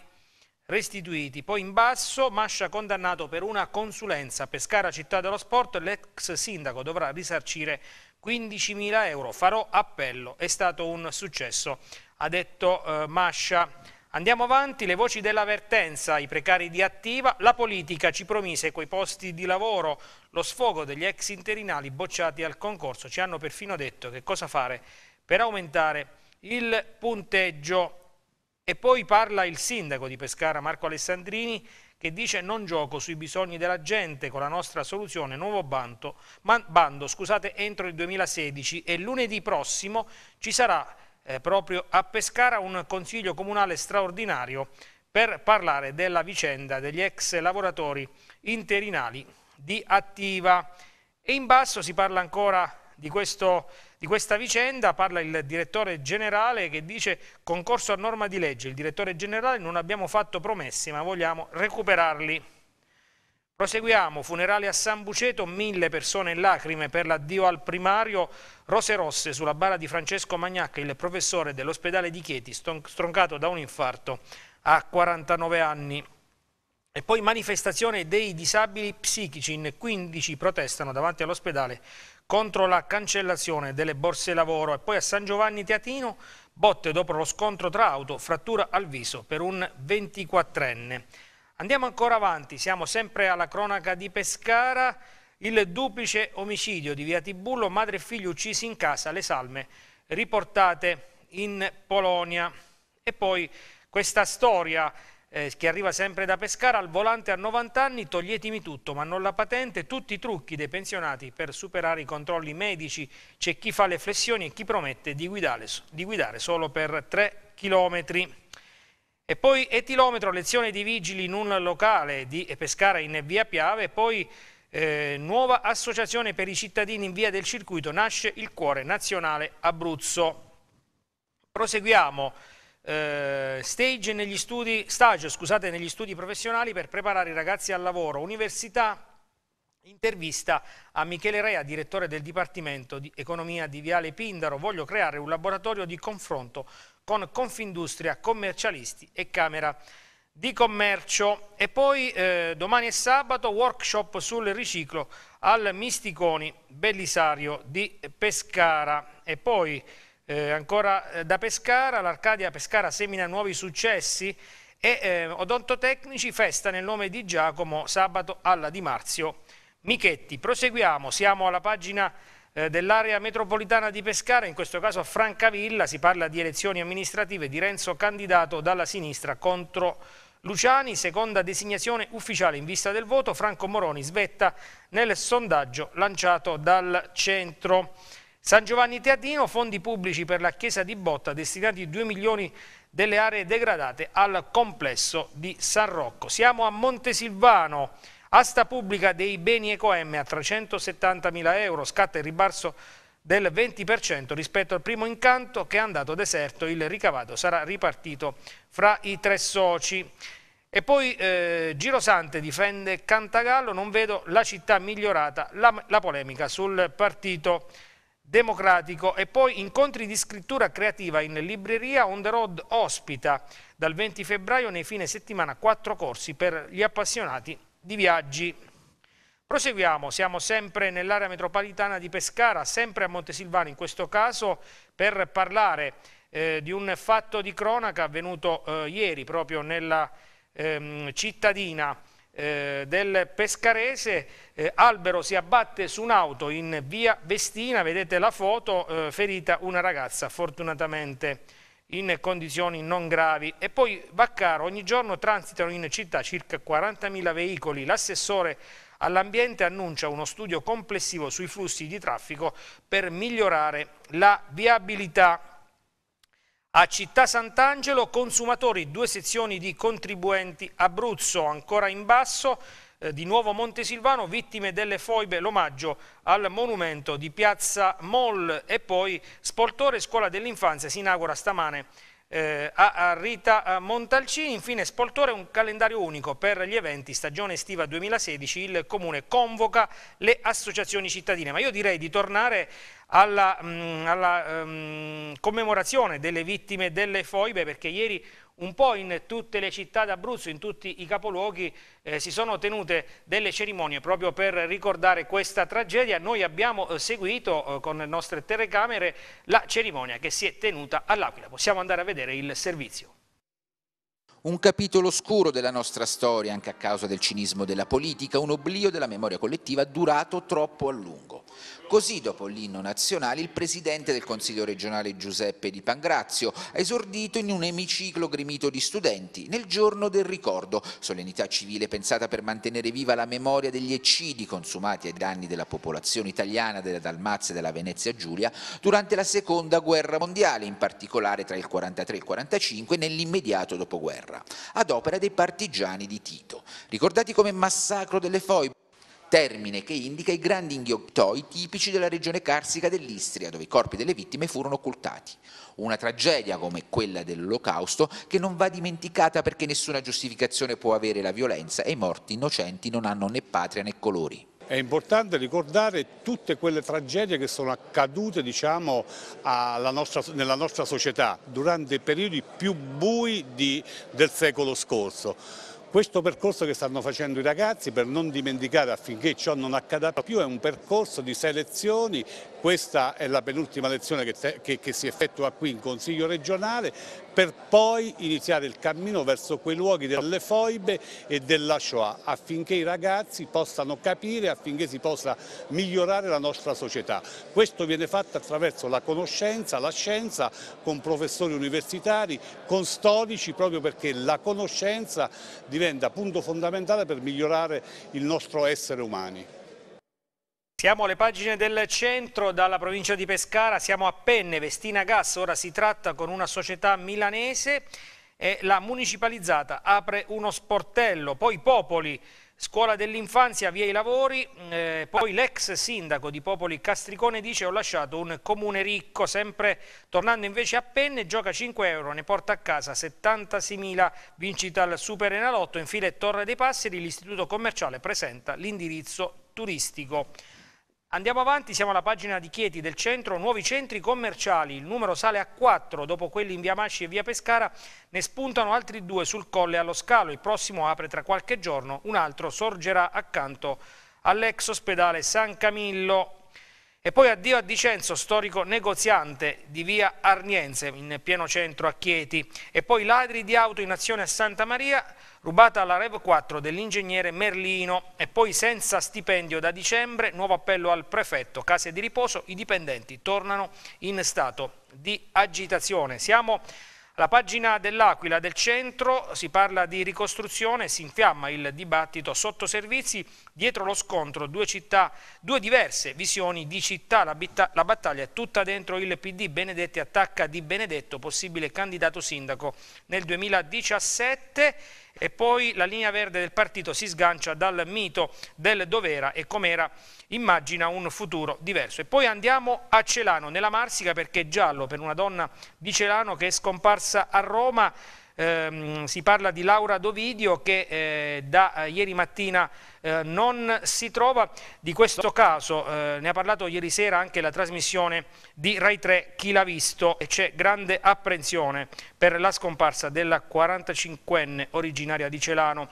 restituiti. Poi in basso Mascia condannato per una consulenza Pescara Città dello Sport, l'ex sindaco dovrà risarcire 15.000 euro, farò appello, è stato un successo, ha detto eh, Mascia. Andiamo avanti, le voci dell'avvertenza, i precari di attiva, la politica ci promise quei posti di lavoro, lo sfogo degli ex interinali bocciati al concorso, ci hanno perfino detto che cosa fare per aumentare il punteggio. E poi parla il sindaco di Pescara, Marco Alessandrini, che dice non gioco sui bisogni della gente con la nostra soluzione nuovo bando, bando scusate, entro il 2016 e lunedì prossimo ci sarà eh, proprio a Pescara un consiglio comunale straordinario per parlare della vicenda degli ex lavoratori interinali di Attiva. E in basso si parla ancora di questo di questa vicenda parla il direttore generale che dice concorso a norma di legge. Il direttore generale non abbiamo fatto promessi ma vogliamo recuperarli. Proseguiamo, funerale a San Buceto, mille persone in lacrime per l'addio al primario, rose rosse sulla bara di Francesco Magnacca, il professore dell'ospedale di Chieti, stroncato da un infarto a 49 anni. E poi manifestazione dei disabili psichici, in 15 protestano davanti all'ospedale contro la cancellazione delle borse lavoro e poi a San Giovanni Teatino botte dopo lo scontro tra auto, frattura al viso per un 24enne. Andiamo ancora avanti, siamo sempre alla cronaca di Pescara, il duplice omicidio di Via Tibullo, madre e figlio uccisi in casa, le salme riportate in Polonia. E poi questa storia eh, che arriva sempre da Pescara, al volante a 90 anni, toglietemi tutto, ma non la patente, tutti i trucchi dei pensionati per superare i controlli medici, c'è chi fa le flessioni e chi promette di guidare, di guidare solo per 3 chilometri. E poi etilometro, lezione di vigili in un locale di Pescara in via Piave, poi eh, nuova associazione per i cittadini in via del circuito, nasce il cuore nazionale Abruzzo. Proseguiamo eh, stage negli studi, stage scusate, negli studi professionali per preparare i ragazzi al lavoro, università, Intervista a Michele Rea, direttore del Dipartimento di Economia di Viale Pindaro. Voglio creare un laboratorio di confronto con Confindustria, commercialisti e Camera di Commercio. E poi eh, domani e sabato workshop sul riciclo al Misticoni Bellisario di Pescara. E poi eh, ancora eh, da Pescara, l'Arcadia Pescara semina nuovi successi e eh, odontotecnici festa nel nome di Giacomo sabato alla Di Marzio Michetti. Proseguiamo, siamo alla pagina eh, dell'area metropolitana di Pescara, in questo caso a Francavilla, si parla di elezioni amministrative di Renzo candidato dalla sinistra contro Luciani, seconda designazione ufficiale in vista del voto, Franco Moroni svetta nel sondaggio lanciato dal centro. San Giovanni Teatino, fondi pubblici per la chiesa di Botta, destinati 2 milioni delle aree degradate al complesso di San Rocco. Siamo a Montesilvano, asta pubblica dei beni EcoM a 370 mila euro, scatta il ribarso del 20% rispetto al primo incanto che è andato deserto, il ricavato sarà ripartito fra i tre soci. E poi eh, Girosante difende Cantagallo, non vedo la città migliorata, la, la polemica sul partito democratico e poi incontri di scrittura creativa in libreria on the road ospita dal 20 febbraio nei fine settimana quattro corsi per gli appassionati di viaggi. Proseguiamo, siamo sempre nell'area metropolitana di Pescara, sempre a Montesilvano in questo caso, per parlare eh, di un fatto di cronaca avvenuto eh, ieri proprio nella ehm, cittadina eh, del Pescarese, eh, albero si abbatte su un'auto in via Vestina, vedete la foto, eh, ferita una ragazza fortunatamente in condizioni non gravi. E poi Vaccaro, ogni giorno transitano in città circa 40.000 veicoli, l'assessore all'ambiente annuncia uno studio complessivo sui flussi di traffico per migliorare la viabilità a Città Sant'Angelo consumatori, due sezioni di contribuenti Abruzzo, ancora in basso, eh, di nuovo Montesilvano, vittime delle foibe, l'omaggio al monumento di Piazza Moll e poi Sportore Scuola dell'Infanzia si inaugura stamane eh, a Rita Montalcini. Infine Spoltore un calendario unico per gli eventi stagione estiva 2016. Il Comune convoca le associazioni cittadine. Ma io direi di tornare alla, mh, mm, alla mh, ehm, commemorazione delle vittime delle foibe perché ieri un po' in tutte le città d'Abruzzo, in tutti i capoluoghi eh, si sono tenute delle cerimonie proprio per ricordare questa tragedia. Noi abbiamo eh, seguito eh, con le nostre telecamere la cerimonia che si è tenuta all'Aquila. Possiamo andare a vedere il servizio. Un capitolo scuro della nostra storia anche a causa del cinismo della politica, un oblio della memoria collettiva durato troppo a lungo. Così, dopo l'inno nazionale, il presidente del Consiglio regionale Giuseppe Di Pangrazio ha esordito in un emiciclo gremito di studenti nel giorno del ricordo, solennità civile pensata per mantenere viva la memoria degli eccidi consumati ai danni della popolazione italiana della Dalmazia e della Venezia Giulia durante la seconda guerra mondiale, in particolare tra il 43 e il 45 nell'immediato dopoguerra, ad opera dei partigiani di Tito, ricordati come massacro delle foibe termine che indica i grandi inghiottoi tipici della regione carsica dell'Istria, dove i corpi delle vittime furono occultati. Una tragedia come quella dell'Olocausto che non va dimenticata perché nessuna giustificazione può avere la violenza e i morti innocenti non hanno né patria né colori. È importante ricordare tutte quelle tragedie che sono accadute diciamo, nostra, nella nostra società durante i periodi più bui di, del secolo scorso questo percorso che stanno facendo i ragazzi per non dimenticare affinché ciò non accada più è un percorso di selezioni questa è la penultima lezione che, te, che, che si effettua qui in Consiglio regionale per poi iniziare il cammino verso quei luoghi delle foibe e della Shoah affinché i ragazzi possano capire, affinché si possa migliorare la nostra società. Questo viene fatto attraverso la conoscenza, la scienza, con professori universitari, con storici, proprio perché la conoscenza diventa punto fondamentale per migliorare il nostro essere umani. Siamo alle pagine del centro, dalla provincia di Pescara, siamo a Penne, Vestina Gas, ora si tratta con una società milanese e la municipalizzata apre uno sportello, poi Popoli, scuola dell'infanzia, via i lavori, eh, poi l'ex sindaco di Popoli Castricone dice ho lasciato un comune ricco, sempre tornando invece a Penne, gioca 5 euro, ne porta a casa 76.000, vincita al Super Enalotto, infine Torre dei Passeri, l'istituto commerciale presenta l'indirizzo turistico. Andiamo avanti, siamo alla pagina di Chieti del centro, nuovi centri commerciali, il numero sale a 4 dopo quelli in via Masci e via Pescara, ne spuntano altri due sul colle allo scalo, il prossimo apre tra qualche giorno, un altro sorgerà accanto all'ex ospedale San Camillo. E poi addio a Dicenzo, storico negoziante di via Arniense, in pieno centro a Chieti. E poi ladri di auto in azione a Santa Maria, rubata alla Rev 4 dell'ingegnere Merlino. E poi senza stipendio da dicembre, nuovo appello al prefetto, case di riposo, i dipendenti tornano in stato di agitazione. Siamo la pagina dell'Aquila del centro si parla di ricostruzione, si infiamma il dibattito sotto servizi, dietro lo scontro due, città, due diverse visioni di città, la, bitta, la, battaglia è tutta dentro il PD, Benedetti attacca Di Benedetto, possibile candidato sindaco nel 2017 e poi la linea verde del partito si sgancia dal mito del dovera e com'era immagina un futuro diverso. E poi andiamo a Celano, nella Marsica perché è giallo per una donna di Celano che è scomparsa a Roma ehm, si parla di Laura Dovidio che eh, da eh, ieri mattina eh, non si trova. Di questo caso eh, ne ha parlato ieri sera anche la trasmissione di Rai 3 Chi l'ha visto e c'è grande apprensione per la scomparsa della 45enne originaria di Celano.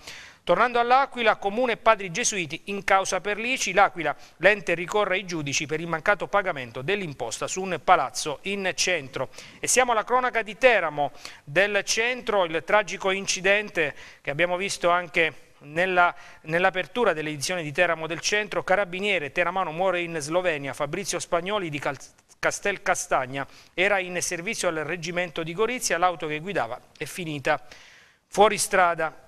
Tornando all'Aquila, Comune e Padri Gesuiti in causa per l'ICI, l'Aquila l'ente ricorre ai giudici per il mancato pagamento dell'imposta su un palazzo in centro. E siamo alla cronaca di Teramo del centro, il tragico incidente che abbiamo visto anche nell'apertura nell dell'edizione di Teramo del Centro, carabiniere teramano muore in Slovenia, Fabrizio Spagnoli di Cal Castel Castagna era in servizio al reggimento di Gorizia, l'auto che guidava è finita fuori strada.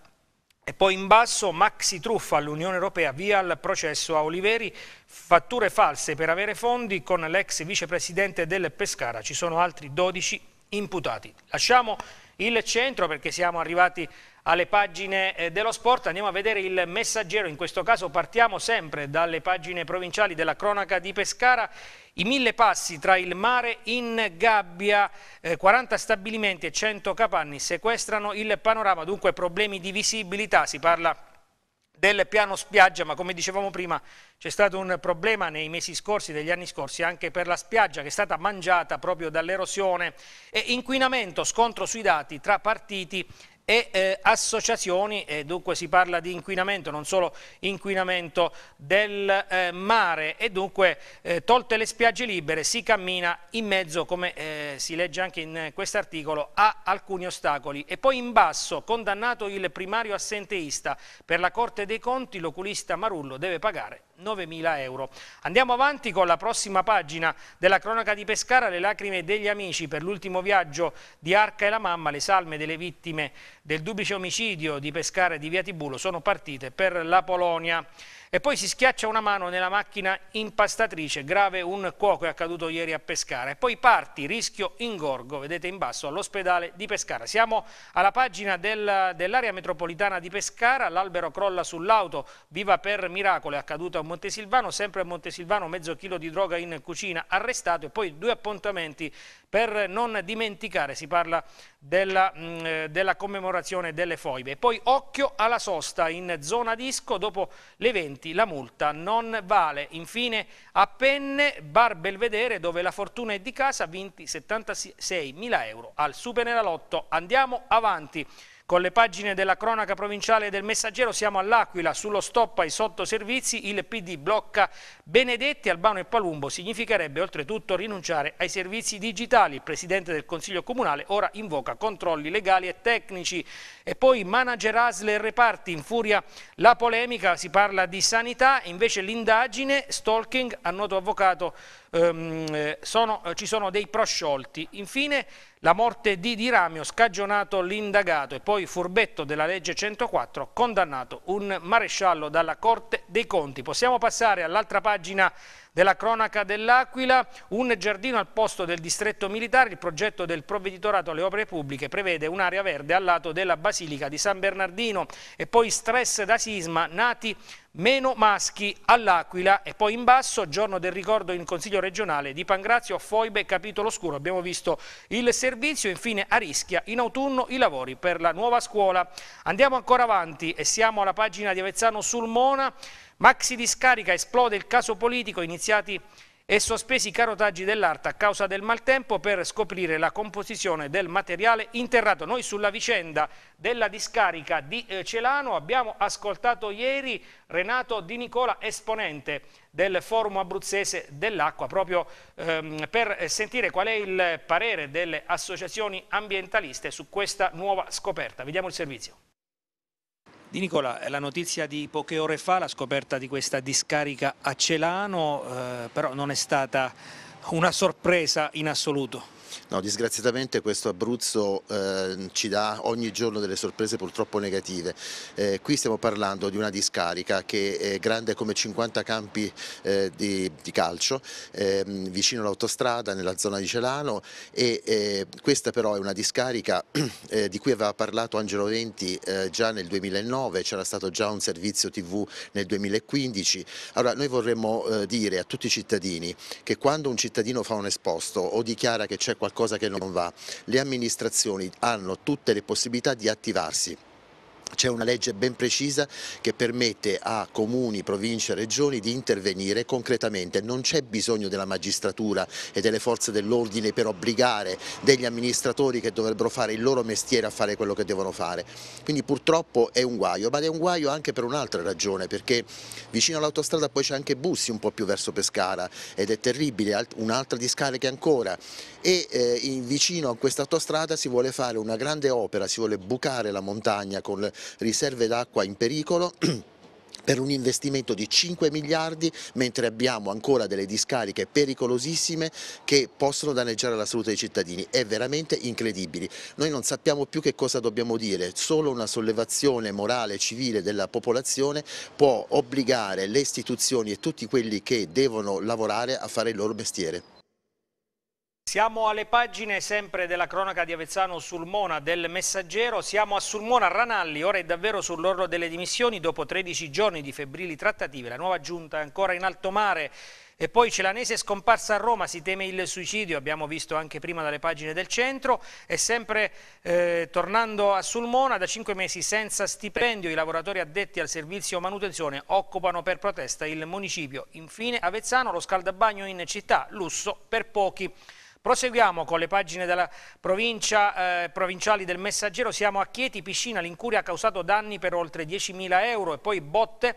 E poi in basso maxi truffa all'Unione Europea, via al processo a Oliveri, fatture false per avere fondi con l'ex vicepresidente del Pescara. Ci sono altri 12 imputati. Lasciamo il centro perché siamo arrivati alle pagine eh, dello sport, andiamo a vedere il messaggero, in questo caso partiamo sempre dalle pagine provinciali della cronaca di Pescara, i mille passi tra il mare in gabbia, 40 eh, stabilimenti e 100 capanni sequestrano il panorama, dunque problemi di visibilità, si parla del piano spiaggia, ma come dicevamo prima c'è stato un problema nei mesi scorsi, negli anni scorsi, anche per la spiaggia che è stata mangiata proprio dall'erosione e inquinamento, scontro sui dati tra partiti e eh, associazioni, e dunque si parla di inquinamento, non solo inquinamento del eh, mare e dunque eh, tolte le spiagge libere si cammina in mezzo, come eh, si legge anche in questo articolo a alcuni ostacoli. E poi in basso, condannato il primario assenteista per la Corte dei Conti, l'oculista Marullo deve pagare 9.000 euro. Andiamo avanti con la prossima pagina della cronaca di Pescara, le lacrime degli amici per l'ultimo viaggio di Arca e la mamma, le salme delle vittime del duplice omicidio di Pescara e di Via Tibulo sono partite per la Polonia. E poi si schiaccia una mano nella macchina impastatrice, grave un cuoco è accaduto ieri a Pescara. E poi parti, rischio ingorgo, vedete in basso, all'ospedale di Pescara. Siamo alla pagina del, dell'area metropolitana di Pescara, l'albero crolla sull'auto, viva per miracolo, è accaduto a Montesilvano, sempre a Montesilvano mezzo chilo di droga in cucina, arrestato e poi due appuntamenti per non dimenticare, si parla della, mh, mm, eh, della commemorazione delle foibe. poi occhio alla sosta in zona disco, dopo le 20 la multa non vale. Infine a Penne, Bar Belvedere, dove la fortuna è di casa, vinti 76 mila euro al Super Nella Superneralotto. Andiamo avanti. Con le pagine della cronaca provinciale del Messaggero siamo all'Aquila, sullo stop ai sottoservizi il PD blocca Benedetti, Albano e Palumbo, significherebbe oltretutto rinunciare ai servizi digitali. Il Presidente del Consiglio Comunale ora invoca controlli legali e tecnici e poi manager Asle e reparti, in furia la polemica, si parla di sanità, invece l'indagine, stalking, a noto avvocato, ehm, eh, sono, eh, ci sono dei prosciolti. Infine la morte di Di Ramio scagionato l'indagato e poi furbetto della legge 104 condannato un maresciallo dalla Corte dei Conti. Possiamo passare all'altra pagina della cronaca dell'Aquila, un giardino al posto del distretto militare, il progetto del provveditorato alle opere pubbliche prevede un'area verde al lato della Basilica di San Bernardino e poi stress da sisma, nati meno maschi all'Aquila e poi in basso giorno del ricordo in Consiglio regionale di Pangrazio, Foibe, capitolo scuro, abbiamo visto il servizio, infine a Rischia in autunno i lavori per la nuova scuola. Andiamo ancora avanti e siamo alla pagina di Avezzano Sulmona. Mona, Maxi discarica esplode il caso politico, iniziati e sospesi i carotaggi dell'Arta a causa del maltempo per scoprire la composizione del materiale interrato. Noi sulla vicenda della discarica di eh, Celano abbiamo ascoltato ieri Renato Di Nicola, esponente del forum abruzzese dell'acqua, proprio ehm, per sentire qual è il parere delle associazioni ambientaliste su questa nuova scoperta. Vediamo il servizio. Di Nicola, la notizia di poche ore fa, la scoperta di questa discarica a Celano, eh, però non è stata una sorpresa in assoluto. No, disgraziatamente questo Abruzzo eh, ci dà ogni giorno delle sorprese purtroppo negative. Eh, qui stiamo parlando di una discarica che è grande come 50 campi eh, di, di, calcio, ehm, vicino all'autostrada nella zona di Celano e eh, questa però è una discarica <clears throat> eh, di cui aveva parlato Angelo Venti eh, già nel 2009, c'era stato già un servizio tv nel 2015. Allora noi vorremmo dire a tutti i cittadini che quando un cittadino fa un esposto o dichiara che c'è qualcosa qualcosa che non va. Le amministrazioni hanno tutte le possibilità di attivarsi c'è una legge ben precisa che permette a comuni, province, regioni di intervenire concretamente. Non c'è bisogno della magistratura e delle forze dell'ordine per obbligare degli amministratori che dovrebbero fare il loro mestiere a fare quello che devono fare. Quindi purtroppo è un guaio, ma è un guaio anche per un'altra ragione, perché vicino all'autostrada poi c'è anche Bussi un po' più verso Pescara ed è terribile, un'altra discarica ancora e eh, vicino a questa autostrada si vuole fare una grande opera, si vuole bucare la montagna con riserve d'acqua in pericolo <clears throat> per un investimento di 5 miliardi, mentre abbiamo ancora delle discariche pericolosissime che possono danneggiare la salute dei cittadini. È veramente incredibile. Noi non sappiamo più che cosa dobbiamo dire, solo una sollevazione morale e civile della popolazione può obbligare le istituzioni e tutti quelli che devono lavorare a fare il loro mestiere. Siamo alle pagine sempre della cronaca di Avezzano Sulmona del Messaggero, siamo a Sulmona Ranalli, ora è davvero sull'orlo delle dimissioni, dopo 13 giorni di febbrili trattative, la nuova giunta è ancora in alto mare e poi Celanese è scomparsa a Roma, si teme il suicidio, abbiamo visto anche prima dalle pagine del centro e sempre eh, tornando a Sulmona, da 5 mesi senza stipendio i lavoratori addetti al servizio manutenzione occupano per protesta il municipio. Infine Avezzano, lo scaldabagno in città, lusso per pochi. Proseguiamo con le pagine della provincia, eh, provinciali del Messaggero, siamo a Chieti, Piscina, l'incuria ha causato danni per oltre 10.000 euro e poi botte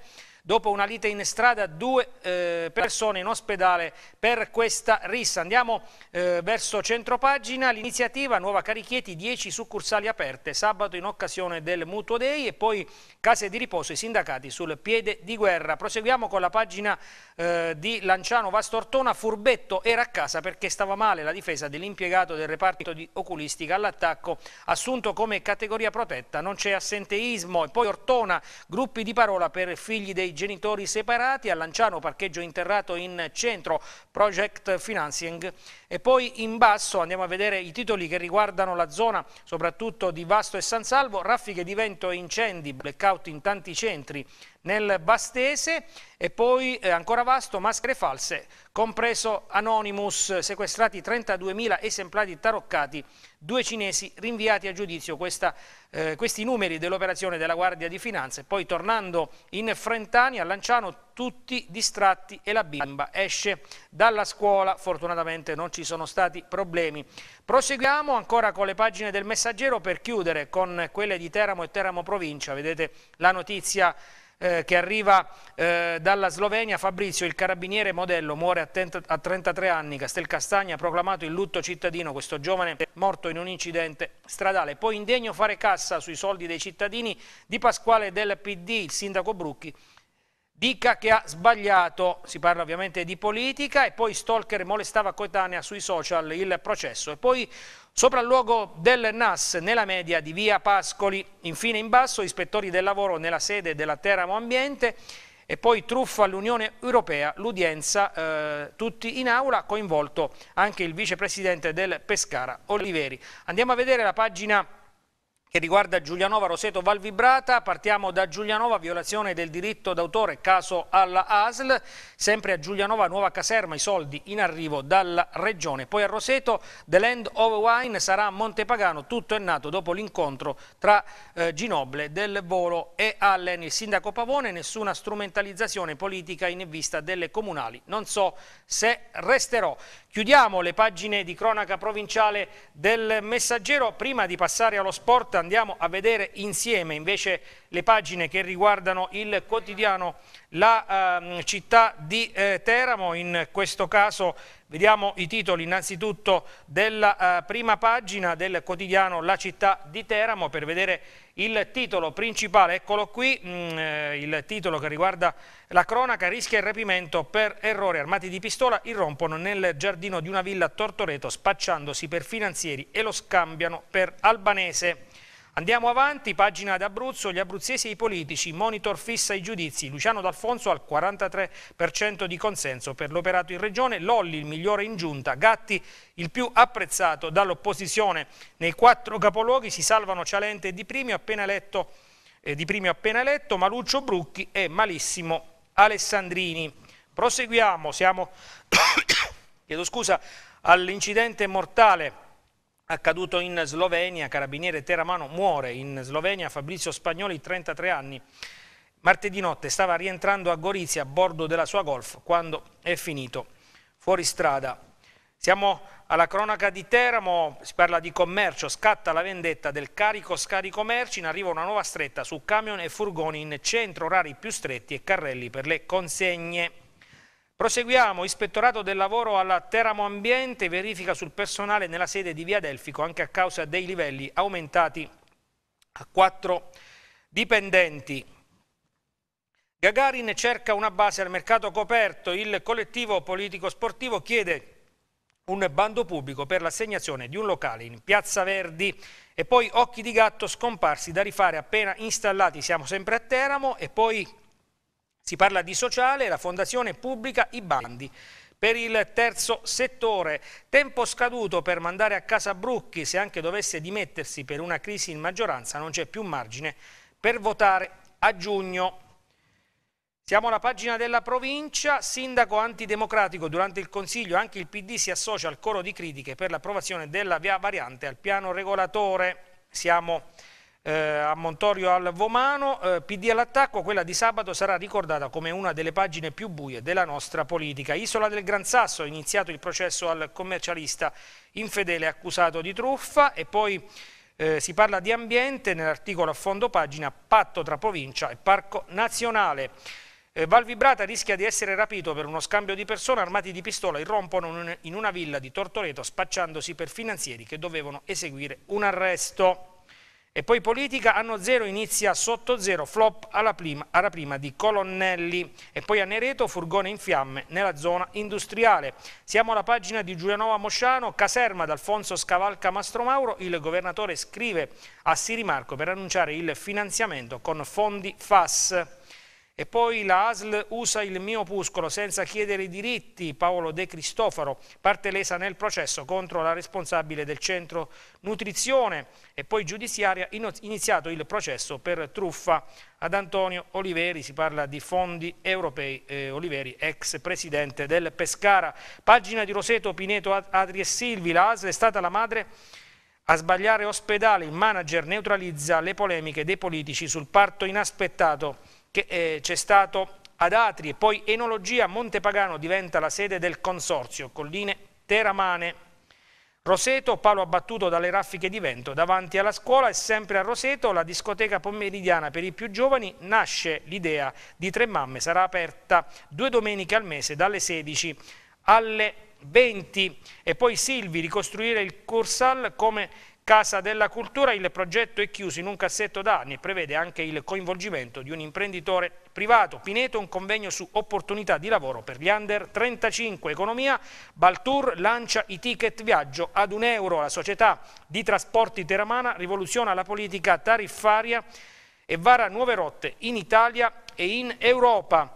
dopo una lite in strada, due eh, persone in ospedale per questa rissa. Andiamo eh, verso centropagina, l'iniziativa Nuova Carichieti, 10 succursali aperte, sabato in occasione del Mutuo Day e poi case di riposo, i sindacati sul piede di guerra. Proseguiamo con la pagina eh, di Lanciano Vastortona, Furbetto era a casa perché stava male la difesa dell'impiegato del reparto di oculistica all'attacco, assunto come categoria protetta, non c'è assenteismo e poi Ortona, gruppi di parola per figli dei genitori separati, a Lanciano parcheggio interrato in centro, project financing. E poi in basso andiamo a vedere i titoli che riguardano la zona, soprattutto di Vasto e San Salvo, raffiche di vento e incendi, blackout in tanti centri, nel Bastese e poi eh, ancora vasto maschere false, compreso Anonymous, sequestrati 32.000 esemplari taroccati, due cinesi rinviati a giudizio. Questa, eh, questi numeri dell'operazione della Guardia di Finanza. Poi tornando in Frentani a Lanciano tutti distratti e la bimba esce dalla scuola. Fortunatamente non ci sono stati problemi. Proseguiamo ancora con le pagine del messaggero per chiudere con quelle di Teramo e Teramo Provincia. Vedete la notizia eh, che arriva eh, dalla Slovenia, Fabrizio, il carabiniere modello, muore a, a 33 anni, Castelcastagna, ha proclamato il lutto cittadino, questo giovane è morto in un incidente stradale. Poi indegno fare cassa sui soldi dei cittadini di Pasquale del PD, il sindaco Brucchi, dica che ha sbagliato, si parla ovviamente di politica, e poi Stalker molestava coetanea sui social il processo, e poi sopralluogo del NAS nella media di via Pascoli, infine in basso ispettori del lavoro nella sede della Teramo Ambiente, e poi truffa all'Unione Europea, l'udienza, eh, tutti in aula, coinvolto anche il vicepresidente del Pescara, Oliveri. Andiamo a vedere la pagina che riguarda Giulianova, Roseto, Valvibrata. Partiamo da Giulianova, violazione del diritto d'autore, caso alla ASL. Sempre a Giulianova, nuova caserma, i soldi in arrivo dalla regione. Poi a Roseto, The Land of Wine sarà a Montepagano. Tutto è nato dopo l'incontro tra eh, Ginoble, Del Volo e Allen. Il sindaco Pavone, nessuna strumentalizzazione politica in vista delle comunali. Non so se resterò. Chiudiamo le pagine di cronaca provinciale del Messaggero, prima di passare allo sport andiamo a vedere insieme invece le pagine che riguardano il quotidiano La eh, città di eh, Teramo, in questo caso vediamo i titoli innanzitutto della eh, prima pagina del quotidiano La città di Teramo per vedere il titolo principale, eccolo qui, mm, eh, il titolo che riguarda la cronaca, rischia il rapimento per errore, armati di pistola irrompono nel giardino di una villa a Tortoreto spacciandosi per finanzieri e lo scambiano per albanese. Andiamo avanti, pagina d'Abruzzo, gli abruzzesi e i politici, monitor fissa i giudizi, Luciano D'Alfonso al 43% di consenso per l'operato in regione, Lolli il migliore in giunta, Gatti il più apprezzato dall'opposizione. Nei quattro capoluoghi si salvano Cialente e Di Primio appena eletto, eh, di Primio appena eletto Maluccio Brucchi e malissimo Alessandrini. Proseguiamo, siamo <coughs> all'incidente mortale accaduto in Slovenia, carabiniere Teramano muore in Slovenia, Fabrizio Spagnoli 33 anni. Martedì notte stava rientrando a Gorizia a bordo della sua Golf quando è finito fuori strada. Siamo alla cronaca di Teramo, si parla di commercio, scatta la vendetta del carico scarico merci, in arrivo una nuova stretta su camion e furgoni in centro, orari più stretti e carrelli per le consegne. Proseguiamo, ispettorato del lavoro alla Teramo Ambiente, verifica sul personale nella sede di Via Delfico anche a causa dei livelli aumentati a quattro dipendenti. Gagarin cerca una base al mercato coperto, il collettivo politico-sportivo chiede un bando pubblico per l'assegnazione di un locale in Piazza Verdi e poi occhi di gatto scomparsi da rifare appena installati, siamo sempre a Teramo e poi si parla di sociale, la fondazione pubblica i bandi per il terzo settore. Tempo scaduto per mandare a casa Brucchi, se anche dovesse dimettersi per una crisi in maggioranza non c'è più margine per votare a giugno. Siamo alla pagina della provincia, sindaco antidemocratico, durante il Consiglio anche il PD si associa al coro di critiche per l'approvazione della via variante al piano regolatore. Siamo eh, a Montorio al Vomano, eh, PD all'attacco, quella di sabato sarà ricordata come una delle pagine più buie della nostra politica. Isola del Gran Sasso, iniziato il processo al commercialista infedele accusato di truffa e poi eh, si parla di ambiente nell'articolo a fondo pagina patto tra provincia e parco nazionale. Eh, Valvibrata rischia di essere rapito per uno scambio di persone armati di pistola irrompono in una villa di Tortoreto spacciandosi per finanzieri che dovevano eseguire un arresto. E poi politica, anno zero inizia sotto zero, flop alla prima, alla prima, di Colonnelli. E poi a Nereto, furgone in fiamme nella zona industriale. Siamo alla pagina di Giulianova Mosciano, caserma d'Alfonso Scavalca Mastromauro. Il governatore scrive a Sirimarco per annunciare il finanziamento con fondi FAS. E poi la ASL usa il mio opuscolo senza chiedere i diritti, Paolo De Cristofaro, parte lesa nel processo contro la responsabile del centro nutrizione e poi giudiziaria, iniziato il processo per truffa ad Antonio Oliveri, si parla di fondi europei, eh, Oliveri ex presidente del Pescara. Pagina di Roseto, Pineto, Adri e Silvi, la ASL è stata la madre... A sbagliare ospedale il manager neutralizza le polemiche dei politici sul parto inaspettato che eh, c'è stato ad Atri e poi Enologia, Montepagano diventa la sede del consorzio, colline teramane. Roseto, palo abbattuto dalle raffiche di vento davanti alla scuola e sempre a Roseto, la discoteca pomeridiana per i più giovani, nasce l'idea di Tre Mamme, sarà aperta due domeniche al mese dalle 16 alle 20 e poi Silvi ricostruire il Cursal come Casa della Cultura, il progetto è chiuso in un cassetto da anni e prevede anche il coinvolgimento di un imprenditore privato. Pineto, un convegno su opportunità di lavoro per gli under 35. Economia, Baltour lancia i ticket viaggio ad un euro. La società di trasporti teramana rivoluziona la politica tariffaria e vara nuove rotte in Italia e in Europa.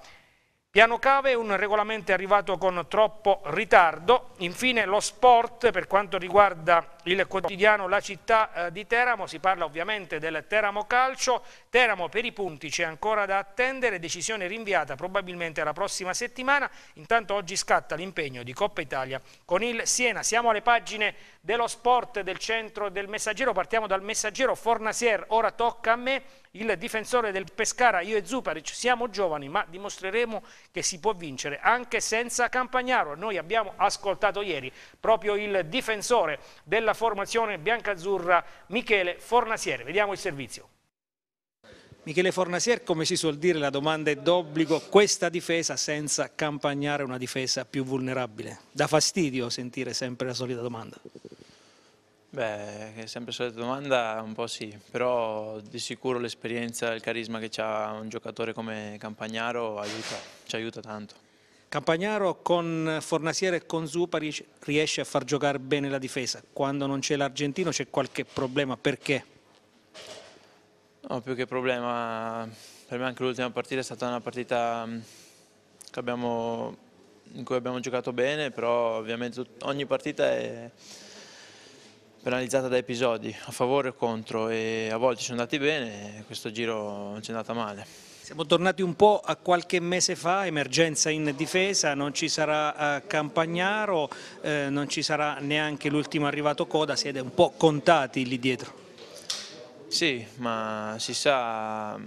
Piano Cave, un regolamento arrivato con troppo ritardo. Infine lo sport per quanto riguarda il quotidiano La città eh, di Teramo, si parla ovviamente del Teramo Calcio, Teramo per i punti c'è ancora da attendere, decisione rinviata probabilmente alla prossima settimana, intanto oggi scatta l'impegno di Coppa Italia con il Siena, siamo alle pagine dello sport del centro del messaggero, partiamo dal messaggero Fornasier, ora tocca a me il difensore del Pescara, io e Zuparic siamo giovani ma dimostreremo che si può vincere anche senza Campagnaro, noi abbiamo ascoltato ieri proprio il difensore della della formazione biancazzurra Michele Fornasiere. Vediamo il servizio. Michele Fornasier, come si suol dire, la domanda è d'obbligo, questa difesa senza campagnare una difesa più vulnerabile. Da fastidio sentire sempre la solita domanda. Beh, è sempre la solita domanda, un po' sì, però di sicuro l'esperienza e il carisma che ha un giocatore come Campagnaro aiuta, ci aiuta tanto. Campagnaro con Fornasiere e con Zupari riesce a far giocare bene la difesa. Quando non c'è l'argentino c'è qualche problema, perché? No, più che problema. Per me anche l'ultima partita è stata una partita mm, abbiamo, in cui abbiamo giocato bene, però ovviamente ogni partita è penalizzata da episodi, a favore o contro, e a volte ci sono andati bene, e questo giro ci è andata male. Siamo tornati un po' a qualche mese fa, emergenza in difesa, non ci sarà eh, Campagnaro, eh, non ci sarà neanche l'ultimo arrivato Coda, siete un po' contati lì dietro. Sì, ma si sa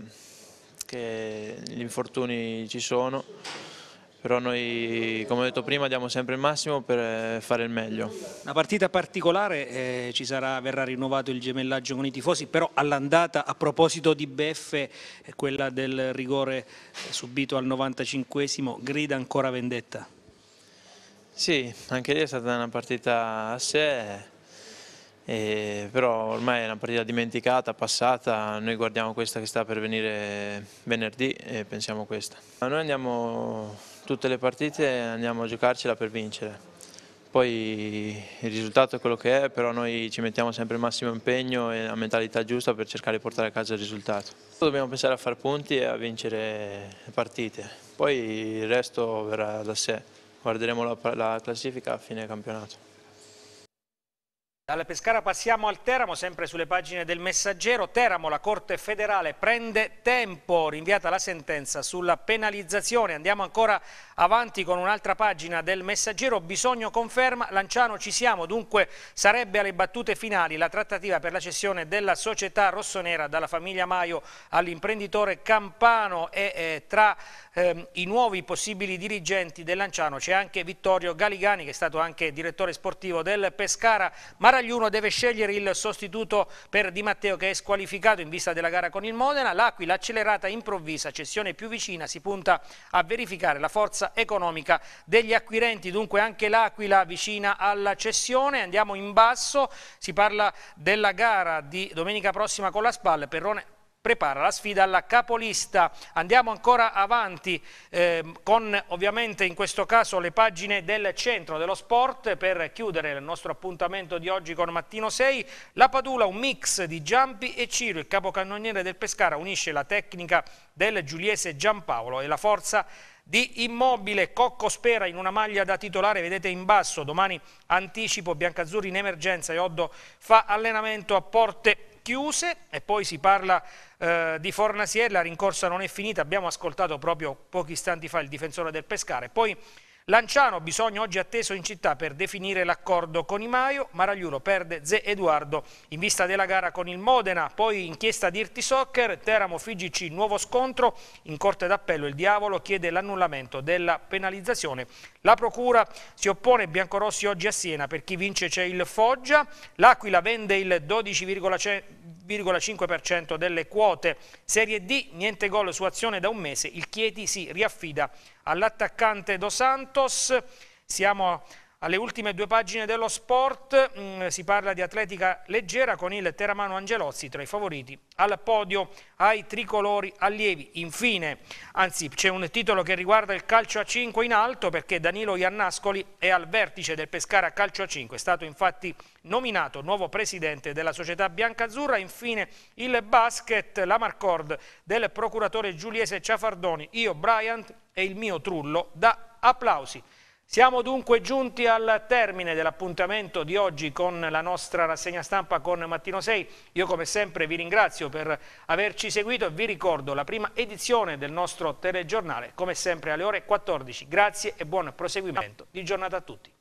che gli infortuni ci sono però noi come ho detto prima diamo sempre il massimo per eh, fare il meglio. Una partita particolare, eh, ci sarà, verrà rinnovato il gemellaggio con i tifosi, però all'andata a proposito di beffe, eh, quella del rigore eh, subito al 95esimo grida ancora vendetta. Sì, anche lì è stata una partita a sé, eh, però ormai è una partita dimenticata, passata, noi guardiamo questa che sta per venire venerdì e pensiamo a questa. Ma noi andiamo tutte le partite andiamo a giocarcela per vincere. Poi il risultato è quello che è, però noi ci mettiamo sempre il massimo impegno e la mentalità giusta per cercare di portare a casa il risultato. Dobbiamo pensare a fare punti e a vincere le partite, poi il resto verrà da sé. Guarderemo la, la classifica a fine campionato. Dal Pescara passiamo al Teramo, sempre sulle pagine del Messaggero. Teramo, la Corte federale prende tempo, rinviata la sentenza sulla penalizzazione. Andiamo ancora avanti con un'altra pagina del Messaggero. Bisogno conferma, Lanciano ci siamo, dunque sarebbe alle battute finali la trattativa per la cessione della società rossonera dalla famiglia Maio all'imprenditore Campano e eh, tra ehm, i nuovi possibili dirigenti del Lanciano c'è anche Vittorio Galigani che è stato anche direttore sportivo del Pescara. Mar Baragli 1 deve scegliere il sostituto per Di Matteo che è squalificato in vista della gara con il Modena, l'Aquila accelerata improvvisa, cessione più vicina, si punta a verificare la forza economica degli acquirenti, dunque anche l'Aquila vicina alla cessione, andiamo in basso, si parla della gara di domenica prossima con la SPAL, Perrone prepara la sfida alla capolista. Andiamo ancora avanti eh, con ovviamente in questo caso le pagine del centro dello sport per chiudere il nostro appuntamento di oggi con Mattino 6. La Padula un mix di Giampi e Ciro, il capocannoniere del Pescara unisce la tecnica del giuliese Giampaolo e la forza di Immobile, Cocco spera in una maglia da titolare, vedete in basso, domani anticipo, Biancazzurri in emergenza e Oddo fa allenamento a porte chiuse e poi si parla eh, di Fornasier, la rincorsa non è finita, abbiamo ascoltato proprio pochi istanti fa il difensore del Pescare, poi Lanciano, bisogno oggi atteso in città per definire l'accordo con I Maio, Maragliuro perde Ze Eduardo in vista della gara con il Modena, poi inchiesta Dirti Soccer, Teramo FIGC nuovo scontro, in corte d'appello il diavolo chiede l'annullamento della penalizzazione, la procura si oppone Biancorossi oggi a Siena, per chi vince c'è il Foggia, l'Aquila vende il 12,5 2,5% delle quote. Serie D, niente gol su azione da un mese, il Chieti si riaffida all'attaccante Dos Santos. Siamo alle ultime due pagine dello sport mh, mm, si parla di atletica leggera con il Teramano Angelozzi tra i favoriti al podio ai tricolori allievi. Infine, anzi c'è un titolo che riguarda il calcio a 5 in alto perché Danilo Iannascoli è al vertice del Pescara Calcio a 5, è stato infatti nominato nuovo presidente della società biancazzurra. Infine il basket, la Marcord del procuratore giuliese Ciafardoni, io Bryant e il mio Trullo da applausi. Siamo dunque giunti al termine dell'appuntamento di oggi con la nostra rassegna stampa con Mattino 6. Io come sempre vi ringrazio per averci seguito e vi ricordo la prima edizione del nostro telegiornale come sempre alle ore 14. Grazie e buon proseguimento di giornata a tutti.